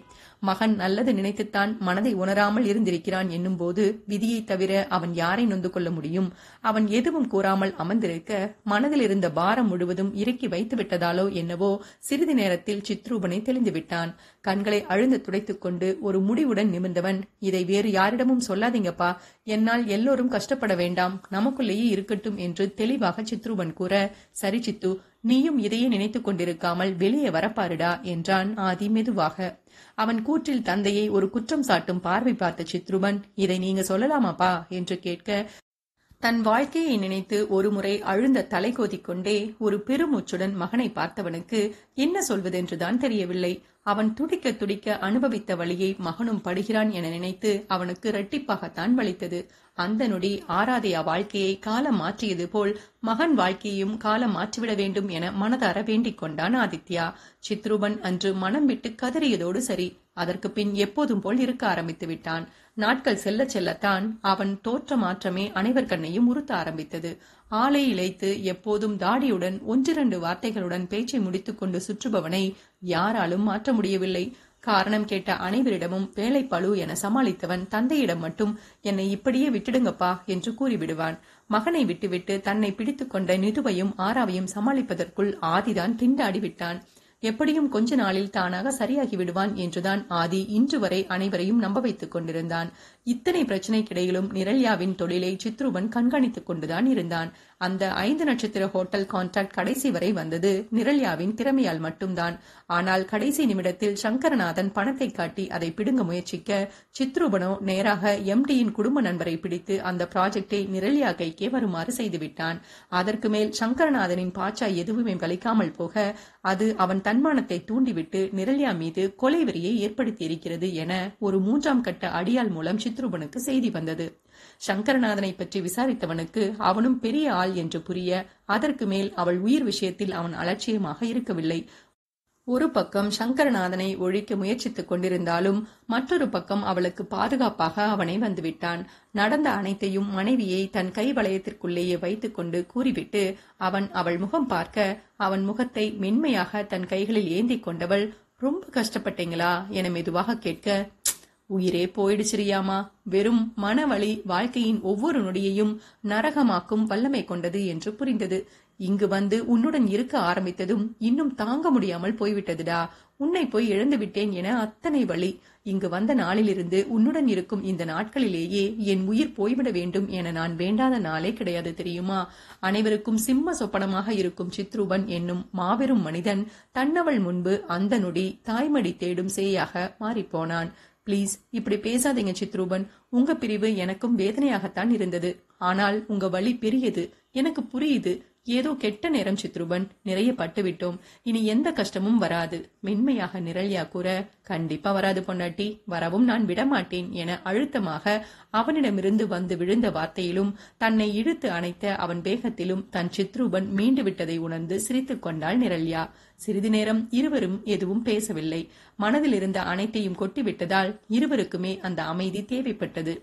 மகன் நல்லது நினைத்துத்தான் மனதை உணராமல் இருந்திருக்கிறான் என்னும்போது விதியை தவிர அவன் யாரை நொந்து கொள்ள முடியும் அவன் எதுவும் கூறாமல் அமர்ந்திருக்க மனதில் இருந்த பாரம் முழுவதும் இறக்கி வைத்து விட்டதாலோ என்னவோ சிறிது நேரத்தில் சித்ரூபனை தெளிந்துவிட்டான் கண்களை அழுந்து துடைத்துக் கொண்டு ஒரு முடிவுடன் நிமிர்ந்தவன் இதை வேறு யாரிடமும் சொல்லாதீங்கப்பா என்னால் எல்லோரும் கஷ்டப்பட வேண்டாம் நமக்குள்ளேயே இருக்கட்டும் என்று தெளிவாக சித்ரூபன் கூற சரி சித்து நீயும் இதையே நினைத்துக் கொண்டிருக்காமல் வெளியே வரப்பாருடா என்றான் ஆதி மெதுவாக அவன் கூற்றில் தந்தையை ஒரு குற்றம் சாட்டும் பார்வை பார்த்த சித்ருபன் இதை நீங்க சொல்லலாமாப்பா என்று கேட்க தன் வாழ்க்கையை நினைத்து ஒருமுறை அழுந்த தலை கொண்டே ஒரு பெருமூச்சுடன் மகனை பார்த்தவனுக்கு என்ன சொல்வதென்றுதான் தெரியவில்லை அவன் துடிக்க துடிக்க அனுபவித்த வழியை மகனும் படுகிறான் என நினைத்து அவனுக்கு இரட்டிப்பாகத்தான் வலித்தது அந்த நொடி ஆராதையா வாழ்க்கையை காலம் மாற்றியது போல் மகன் வாழ்க்கையையும் காலம் மாற்றிவிட வேண்டும் என மனதார வேண்டிக் கொண்டான் ஆதித்யா சித்ரூபன் அன்று மனம் விட்டு கதறியதோடு சரி அதற்கு பின் எப்போதும் போல் இருக்க ஆரம்பித்து விட்டான் நாட்கள் செல்ல செல்லத்தான் அவன் தோற்ற மாற்றமே அனைவர் கண்ணையும் உறுத்த ஆரம்பித்தது ஆளை இழைத்து எப்போதும் தாடியுடன் ஒன்றிரண்டு வார்த்தைகளுடன் பேச்சை முடித்துக் கொண்டு சுற்றுபவனை யாராலும் மாற்ற முடியவில்லை காரணம் கேட்ட அனைவரிடமும் வேலை பழு என சமாளித்தவன் தந்தையிடம் மட்டும் என்னை இப்படியே விட்டுடுங்கப்பா என்று கூறிவிடுவான் மகனை விட்டுவிட்டு தன்னை பிடித்துக் கொண்ட நிதுவையும் ஆராவையும் சமாளிப்பதற்குள் ஆதிதான் திண்டாடி விட்டான் எப்படியும் கொஞ்ச நாளில் தானாக சரியாகி விடுவான் என்றுதான் ஆதி இன்று வரை அனைவரையும் நம்ப வைத்துக் கொண்டிருந்தான் இத்தனை பிரச்சனைக்கிடையிலும் நிரல்யாவின் தொழிலை சித்ருவன் கண்காணித்துக் கொண்டுதான் இருந்தான் அந்த ஐந்து நட்சத்திர ஹோட்டல் கான்ட்ராக்ட் கடைசி வரை வந்தது நிரல்யாவின் திறமையால் மட்டும்தான் ஆனால் கடைசி நிமிடத்தில் சங்கரநாதன் பணத்தை காட்டி அதை பிடுங்க முயற்சிக்க சித்ருபனோ நேராக எம்டியின் குடும்ப நண்பரை பிடித்து அந்த ப்ராஜெக்டை நிரல்யா கைக்கே வருமாறு செய்துவிட்டான் அதற்கு மேல் சங்கரநாதனின் பாச்சா எதுவுமே வலிக்காமல் போக அது அவன் தன்மானத்தை தூண்டிவிட்டு நிரல்யா மீது கொலை வெறியை ஏற்படுத்தியிருக்கிறது என ஒரு மூன்றாம் கட்ட அடியால் மூலம் சித்ருபனுக்கு செய்தி வந்தது சங்கரநாதனை பற்றி விசாரித்தவனுக்கு அவனும் பெரிய ஆள் என்று புரிய அதற்கு மேல் அவள் உயிர் விஷயத்தில் அவன் அலட்சியமாக இருக்கவில்லை ஒரு பக்கம் சங்கரநாதனை ஒழிக்க முயற்சித்துக் கொண்டிருந்தாலும் மற்றொரு பக்கம் அவளுக்கு பாதுகாப்பாக அவனை வந்துவிட்டான் நடந்த அனைத்தையும் மனைவியை தன் கை வளையத்திற்குள்ளேயே கொண்டு கூறிவிட்டு அவன் அவள் முகம் பார்க்க அவன் முகத்தை மென்மையாக தன் கைகளில் ஏந்தி கொண்டவள் ரொம்ப கஷ்டப்பட்டீங்களா என மெதுவாக கேட்க உயிரே போயிடுச்சிரியாமா வெறும் மனவழி வாழ்க்கையின் ஒவ்வொரு நொடியையும் நரகமாக்கும் வல்லமை கொண்டது என்று புரிந்தது இங்கு வந்து உன்னுடன் இருக்க ஆரம்பித்ததும் இன்னும் தாங்க முடியாமல் போய்விட்டதுடா உன்னை போய் இழந்து விட்டேன் என அத்தனை வழி இங்கு வந்த நாளிலிருந்து உன்னுடன் இருக்கும் இந்த நாட்களிலேயே என் உயிர் போய்விட வேண்டும் என நான் வேண்டாத நாளே கிடையாது தெரியுமா அனைவருக்கும் சிம்ம சொப்பனமாக இருக்கும் சித்ருவன் என்னும் மாபெரும் மனிதன் தன்னவள் முன்பு அந்த நொடி தாய்மடி தேடும் சேயாக மாறிப்போனான் ப்ளீஸ் இப்படி பேசாதீங்க சித்ரூபன் உங்க பிரிவு எனக்கும் வேதனையாகத்தான் இருந்தது ஆனால் உங்க வழி பெரியது எனக்கு புரியுது ஏதோ கெட்ட நேரம் சித்ருபன் நிறைய பட்டுவிட்டோம் இனி எந்த கஷ்டமும் வராது மென்மையாக நிரல்யா கூற கண்டிப்பா வராது பொண்டாட்டி வரவும் நான் விடமாட்டேன் என அழுத்தமாக அவனிடமிருந்து வந்து விழுந்த வார்த்தையிலும் தன்னை இழுத்து அணைத்த அவன் வேகத்திலும் தன் சித்ரூபன் மீண்டு விட்டதை உணர்ந்து சிரித்துக் கொண்டாள் நிரல்யா சிறிது நேரம் இருவரும் எதுவும் பேசவில்லை மனதில் இருந்த அனைத்தையும் கொட்டிவிட்டதால் இருவருக்குமே அந்த அமைதி தேவைப்பட்டது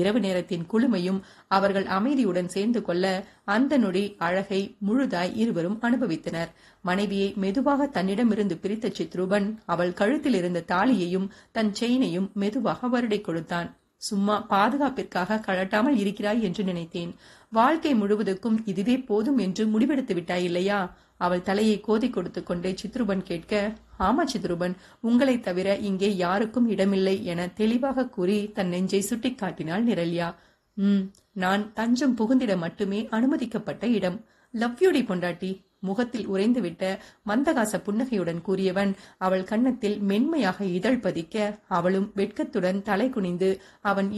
இரவு நேரத்தின் குளுமையும் அவர்கள் அமைதியுடன் சேர்ந்து கொள்ள அந்த நொடி அழகை முழுதாய் இருவரும் அனுபவித்தனர் மனைவியை மெதுவாக தன்னிடமிருந்து பிரித்த சித்ரூபன் அவள் கழுத்தில் இருந்த தாலியையும் தன் செயினையும் மெதுவாக வருடை கொடுத்தான் சும்மா பாதுகாப்பிற்காக கழட்டாமல் இருக்கிறாய் என்று நினைத்தேன் வாழ்க்கை முழுவதற்கும் இதுவே போதும் என்று முடிவெடுத்து விட்டாய் இல்லையா அவள் தலையை கோதி கொடுத்து கொண்டே சித்ருபன் கேட்க ஆமா சித்ருபன் உங்களை தவிர இங்கே யாருக்கும் இடமில்லை என தெளிவாக கூறி தன் நெஞ்சை சுட்டிக்காட்டினாள் நிரல்யா உம் நான் தஞ்சம் புகுந்திட மட்டுமே அனுமதிக்கப்பட்ட இடம் லவ்யூடி பொண்டாட்டி முகத்தில் உறைந்துவிட்ட மந்தகாச புன்னகையுடன் கூறியவன் அவள் கன்னத்தில் மென்மையாக இதழ் பதிக்க அவளும் வெட்கத்துடன் தலை குனிந்து அவன்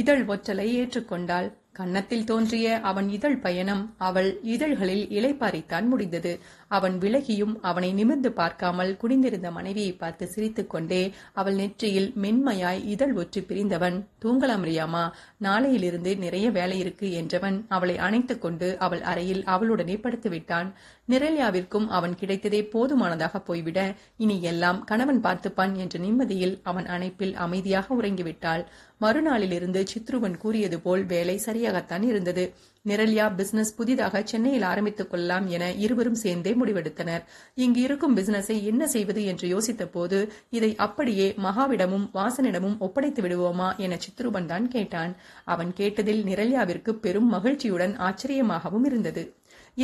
இதழ் ஒற்றலை ஏற்றுக்கொண்டாள் கன்னத்தில் தோன்றிய அவன் இதழ் பயணம் அவள் இதழ்களில் இலைப்பாரித்தான் முடிந்தது அவன் விலகியும் அவனை நிமிர்ந்து பார்க்காமல் குடிந்திருந்த மனைவியை பார்த்து சிரித்துக் கொண்டே அவள் நெற்றியில் மென்மையாய் இதழ் ஒற்றி பிரிந்தவன் தூங்கலாம் ரியாமா நாளையிலிருந்து நிறைய வேலை இருக்கு என்றவன் அவளை அணைத்துக் கொண்டு அவள் அறையில் அவளுடனே படுத்துவிட்டான் நிரல்யாவிற்கும் அவன் கிடைத்ததே போதுமானதாக போய்விட இனி எல்லாம் கணவன் பார்த்துப்பான் என்ற நிம்மதியில் அவன் அணைப்பில் அமைதியாக உறங்கிவிட்டாள் மறுநாளிலிருந்து சித்ருவன் கூறியது போல் வேலை சரியாகத்தான் இருந்தது நிரல்யா பிசினஸ் புதிதாக சென்னையில் ஆரம்பித்துக் கொள்ளலாம் என இருவரும் சேர்ந்தே முடிவெடுத்தனர் இங்கு இருக்கும் பிசினஸை என்ன செய்வது என்று யோசித்த போது இதை அப்படியே மகாவிடமும் வாசனிடமும் ஒப்படைத்து விடுவோமா என சித்ருபன் தான் கேட்டான் அவன் கேட்டதில் நிரல்யாவிற்கு பெரும் மகிழ்ச்சியுடன் ஆச்சரியமாகவும் இருந்தது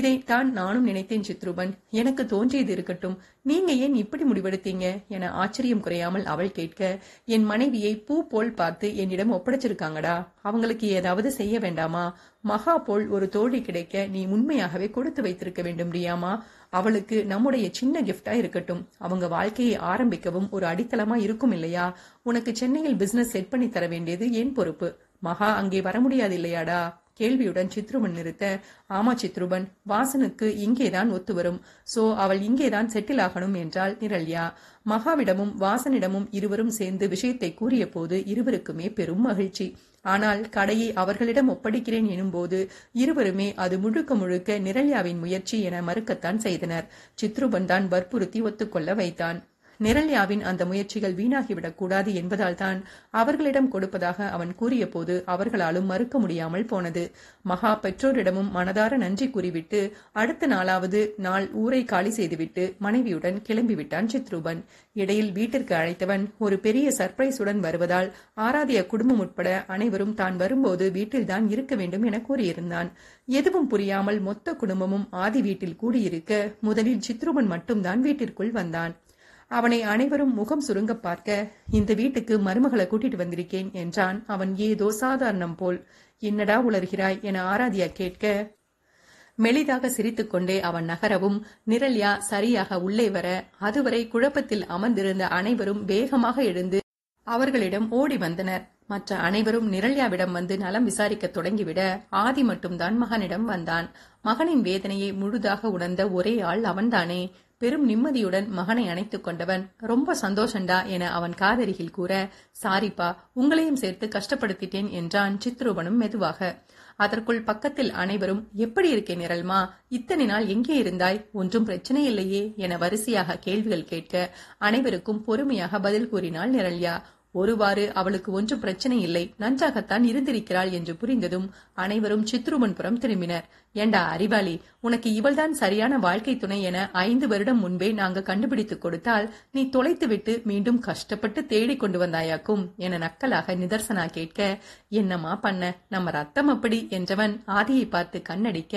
இதைத்தான் நானும் நினைத்தேன் சித்ருபன் எனக்கு தோன்றியது இருக்கட்டும் நீங்க ஏன் இப்படி முடிவெடுத்தீங்க என ஆச்சரியம் குறையாமல் அவள் கேட்க என் மனைவியை பூ போல் பார்த்து என்னிடம் ஒப்படைச்சிருக்காங்கடா அவங்களுக்கு ஏதாவது செய்ய வேண்டாமா மகா போல் ஒரு தோழி கிடைக்க நீ உண்மையாகவே கொடுத்து வைத்திருக்க வேண்டும் ரியாமா அவளுக்கு நம்முடைய சின்ன கிஃப்டா இருக்கட்டும் அவங்க வாழ்க்கையை ஆரம்பிக்கவும் ஒரு அடித்தளமா இருக்கும் இல்லையா உனக்கு சென்னையில் பிசினஸ் செட் பண்ணி தர வேண்டியது ஏன் பொறுப்பு மகா அங்கே வர முடியாது இல்லையாடா கேள்வியுடன் சித்ருவன் நிறுத்த ஆமா சித்ருபன் வாசனுக்கு இங்கேதான் ஒத்து வரும் சோ அவள் இங்கேதான் செட்டில் ஆகணும் என்றாள் நிரல்யா மகாவிடமும் வாசனிடமும் இருவரும் சேர்ந்து விஷயத்தை கூறிய போது இருவருக்குமே பெரும் மகிழ்ச்சி ஆனால் கடையை அவர்களிடம் ஒப்படைக்கிறேன் எனும்போது இருவருமே அது முழுக்க முழுக்க நிரல்யாவின் முயற்சி என மறுக்கத்தான் செய்தனர் சித்ருபன் தான் வற்புறுத்தி ஒத்துக்கொள்ள வைத்தான் நிரல்யாவின் அந்த முயற்சிகள் வீணாகிவிடக்கூடாது என்பதால்தான் அவர்களிடம் கொடுப்பதாக அவன் கூறியபோது அவர்களாலும் மறுக்க முடியாமல் போனது மகா பெற்றோரிடமும் மனதார நன்றி கூறிவிட்டு அடுத்த நாளாவது நாள் ஊரை காலி செய்துவிட்டு மனைவியுடன் கிளம்பிவிட்டான் சித்ரூபன் இடையில் வீட்டிற்கு அழைத்தவன் ஒரு பெரிய சர்ப்ரைஸுடன் வருவதால் ஆராதிய குடும்பம் உட்பட அனைவரும் தான் வரும்போது வீட்டில்தான் இருக்க வேண்டும் என கூறியிருந்தான் எதுவும் புரியாமல் மொத்த குடும்பமும் ஆதி வீட்டில் கூடியிருக்க முதலில் சித்ரூபன் மட்டும்தான் வீட்டிற்குள் வந்தான் அவனை அனைவரும் முகம் சுருங்க பார்க்க இந்த வீட்டுக்கு மருமகளை கூட்டிட்டு வந்திருக்கேன் என்றான் அவன் ஏதோ சாதாரணம் போல் என்னடா உளர்கிறாய் என ஆராதியா கேட்க மெளிதாக சிரித்துக்கொண்டே அவன் நகரவும் நிரல்யா சரியாக உள்ளே வர அதுவரை குழப்பத்தில் அமர்ந்திருந்த அனைவரும் வேகமாக எழுந்து அவர்களிடம் ஓடி வந்தனர் மற்ற அனைவரும் நிரல்யாவிடம் வந்து நலம் விசாரிக்க தொடங்கிவிட ஆதி மட்டும்தான் மகனிடம் வந்தான் மகனின் வேதனையை முழுதாக உணர்ந்த ஒரே ஆள் அவன்தானே பெரும் நிம்மதியுடன் மகனை அணைத்துக் கொண்டவன் ரொம்ப சந்தோஷண்டா என அவன் காதருகில் கூற சாரிப்பா உங்களையும் சேர்த்து கஷ்டப்படுத்திட்டேன் என்றான் சித்ரூபனும் மெதுவாக அதற்குள் பக்கத்தில் அனைவரும் எப்படி இருக்கேன் நிரல்மா இத்தனை நாள் எங்கே இருந்தாய் ஒன்றும் பிரச்சனை இல்லையே என வரிசையாக கேள்விகள் கேட்க அனைவருக்கும் பொறுமையாக பதில் கூறினாள் நிரல்யா ஒருவாறு அவளுக்கு ஒன்றும் பிரச்சனை இல்லை நன்றாகத்தான் இருந்திருக்கிறாள் என்று புரிந்ததும் அனைவரும் புறம் திரும்பினர் ஏண்டா அறிவாளி உனக்கு இவள்தான் சரியான வாழ்க்கை துணை என ஐந்து வருடம் முன்பே நாங்க கண்டுபிடித்து கொடுத்தால் நீ தொலைத்துவிட்டு மீண்டும் கஷ்டப்பட்டு தேடி கொண்டு வந்தாயாக்கும் என நக்கலாக நிதர்சனா கேட்க என்னமா பண்ண நம்ம ரத்தம் அப்படி என்றவன் ஆதியை பார்த்து கண்ணடிக்க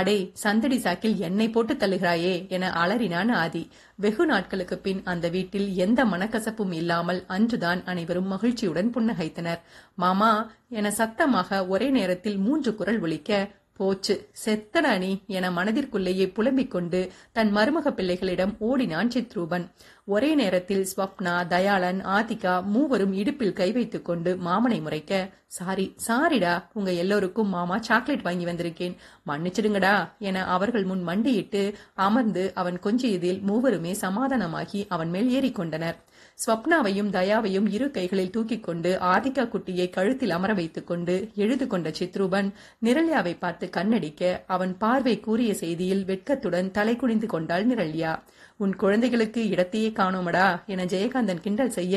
அடே சந்தடி சாக்கில் என்னை போட்டு தள்ளுகிறாயே என அலறினான் ஆதி வெகு நாட்களுக்கு பின் அந்த வீட்டில் எந்த மனக்கசப்பும் இல்லாமல் அன்றுதான் அனைவரும் மகிழ்ச்சியுடன் புன்னகைத்தனர் மாமா என சத்தமாக ஒரே நேரத்தில் மூன்று குரல் ஒழிக்க போச்சு செத்தடா என மனதிற்குள்ளேயே புலம்பிக் கொண்டு தன் மருமக பிள்ளைகளிடம் ஓடினான் சித்ரூபன் ஒரே நேரத்தில் ஸ்வப்னா தயாளன் ஆதிகா மூவரும் இடுப்பில் கை வைத்துக் கொண்டு மாமனை முறைக்க சாரி சாரிடா உங்க எல்லோருக்கும் மாமா சாக்லேட் வாங்கி வந்திருக்கேன் மன்னிச்சிடுங்கடா என அவர்கள் முன் மண்டியிட்டு அமர்ந்து அவன் கொஞ்சியதில் மூவருமே சமாதானமாகி அவன் மேல் ஏறிக்கொண்டனர் ஸ்வப்னாவையும் தயாவையும் இரு கைகளில் தூக்கிக் கொண்டு ஆதிகா குட்டியை கழுத்தில் அமர வைத்துக் கொண்டு எழுது கொண்ட சித்ரூபன் நிரல்யாவை பார்த்து கண்ணடிக்க அவன் பார்வை கூறிய செய்தியில் வெட்கத்துடன் தலை குனிந்து கொண்டாள் நிரல்யா உன் குழந்தைகளுக்கு இடத்தையே காணோமடா என ஜெயகாந்தன் கிண்டல் செய்ய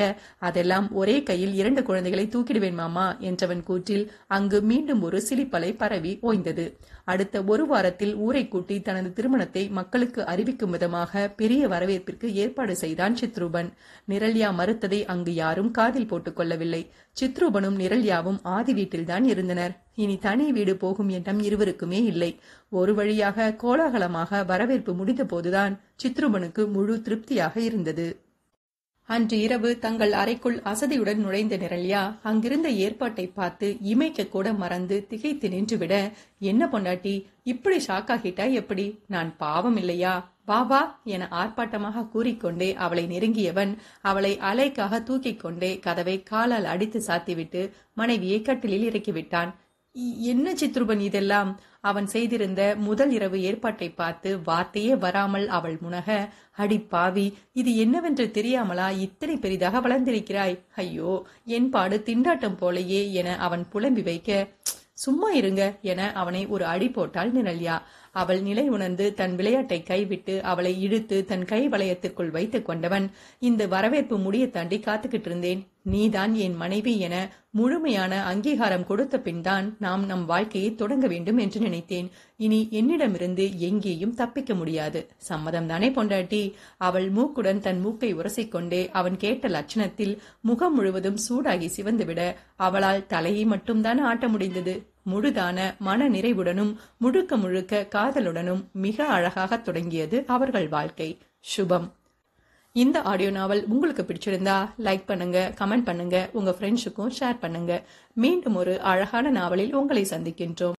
அதெல்லாம் ஒரே கையில் இரண்டு குழந்தைகளை தூக்கிடுவேன் மாமா என்றவன் கூற்றில் அங்கு மீண்டும் ஒரு சிலிப்பலை பரவி ஓய்ந்தது அடுத்த ஒரு வாரத்தில் ஊரை கூட்டி தனது திருமணத்தை மக்களுக்கு அறிவிக்கும் விதமாக பெரிய வரவேற்பிற்கு ஏற்பாடு செய்தான் சித்ரூபன் நிரல்யா மறுத்ததை அங்கு யாரும் காதில் போட்டுக்கொள்ளவில்லை சித்ரூபனும் நிரல்யாவும் ஆதி வீட்டில்தான் இருந்தனர் இனி தனி வீடு போகும் எண்ணம் இருவருக்குமே இல்லை ஒரு வழியாக கோலாகலமாக வரவேற்பு முடிந்த போதுதான் சித்ருபனுக்கு முழு திருப்தியாக இருந்தது அன்று இரவு தங்கள் அறைக்குள் அசதியுடன் நுழைந்த நிரல்யா அங்கிருந்த ஏற்பாட்டை பார்த்து இமைக்க கூட மறந்து திகைத்து நின்றுவிட என்ன பொண்டாட்டி இப்படி ஷாக்காகிட்டா எப்படி நான் பாவம் இல்லையா வா வா என ஆர்ப்பாட்டமாக கூறிக்கொண்டே அவளை நெருங்கியவன் அவளை அலைக்காக தூக்கிக் கொண்டே கதவை காலால் அடித்து சாத்திவிட்டு மனைவியை கட்டிலில் இறக்கிவிட்டான் என்ன சித்ருபன் இதெல்லாம் அவன் செய்திருந்த முதல் இரவு ஏற்பாட்டை பார்த்து வார்த்தையே வராமல் அவள் முனக அடி பாவி இது என்னவென்று தெரியாமலா இத்தனை பெரிதாக வளர்ந்திருக்கிறாய் ஐயோ என் பாடு திண்டாட்டம் போலையே என அவன் புலம்பி வைக்க சும்மா இருங்க என அவனை ஒரு அடி போட்டாள் நிரல்யா அவள் நிலை உணர்ந்து தன் விளையாட்டை கைவிட்டு அவளை இழுத்து தன் கை வளையத்துக்குள் வைத்துக் கொண்டவன் இந்த வரவேற்பு முடிய தாண்டி காத்துக்கிட்டு இருந்தேன் நீதான் என் மனைவி என முழுமையான அங்கீகாரம் கொடுத்த பின்தான் நாம் நம் வாழ்க்கையை தொடங்க வேண்டும் என்று நினைத்தேன் இனி என்னிடமிருந்து எங்கேயும் தப்பிக்க முடியாது சம்மதம் தானே பொண்டாட்டி அவள் மூக்குடன் தன் மூக்கை உரசிக்கொண்டே அவன் கேட்ட லட்சணத்தில் முகம் முழுவதும் சூடாகி சிவந்துவிட அவளால் தலையை மட்டும்தான் ஆட்ட முடிந்தது முழுதான மன நிறைவுடனும் முழுக்க முழுக்க காதலுடனும் மிக அழகாக தொடங்கியது அவர்கள் வாழ்க்கை சுபம் இந்த ஆடியோ நாவல் உங்களுக்கு பிடிச்சிருந்தா லைக் பண்ணுங்க கமெண்ட் பண்ணுங்க உங்க ஃப்ரெண்ட்ஸுக்கும் ஷேர் பண்ணுங்க மீண்டும் ஒரு அழகான நாவலில் உங்களை சந்திக்கின்றோம்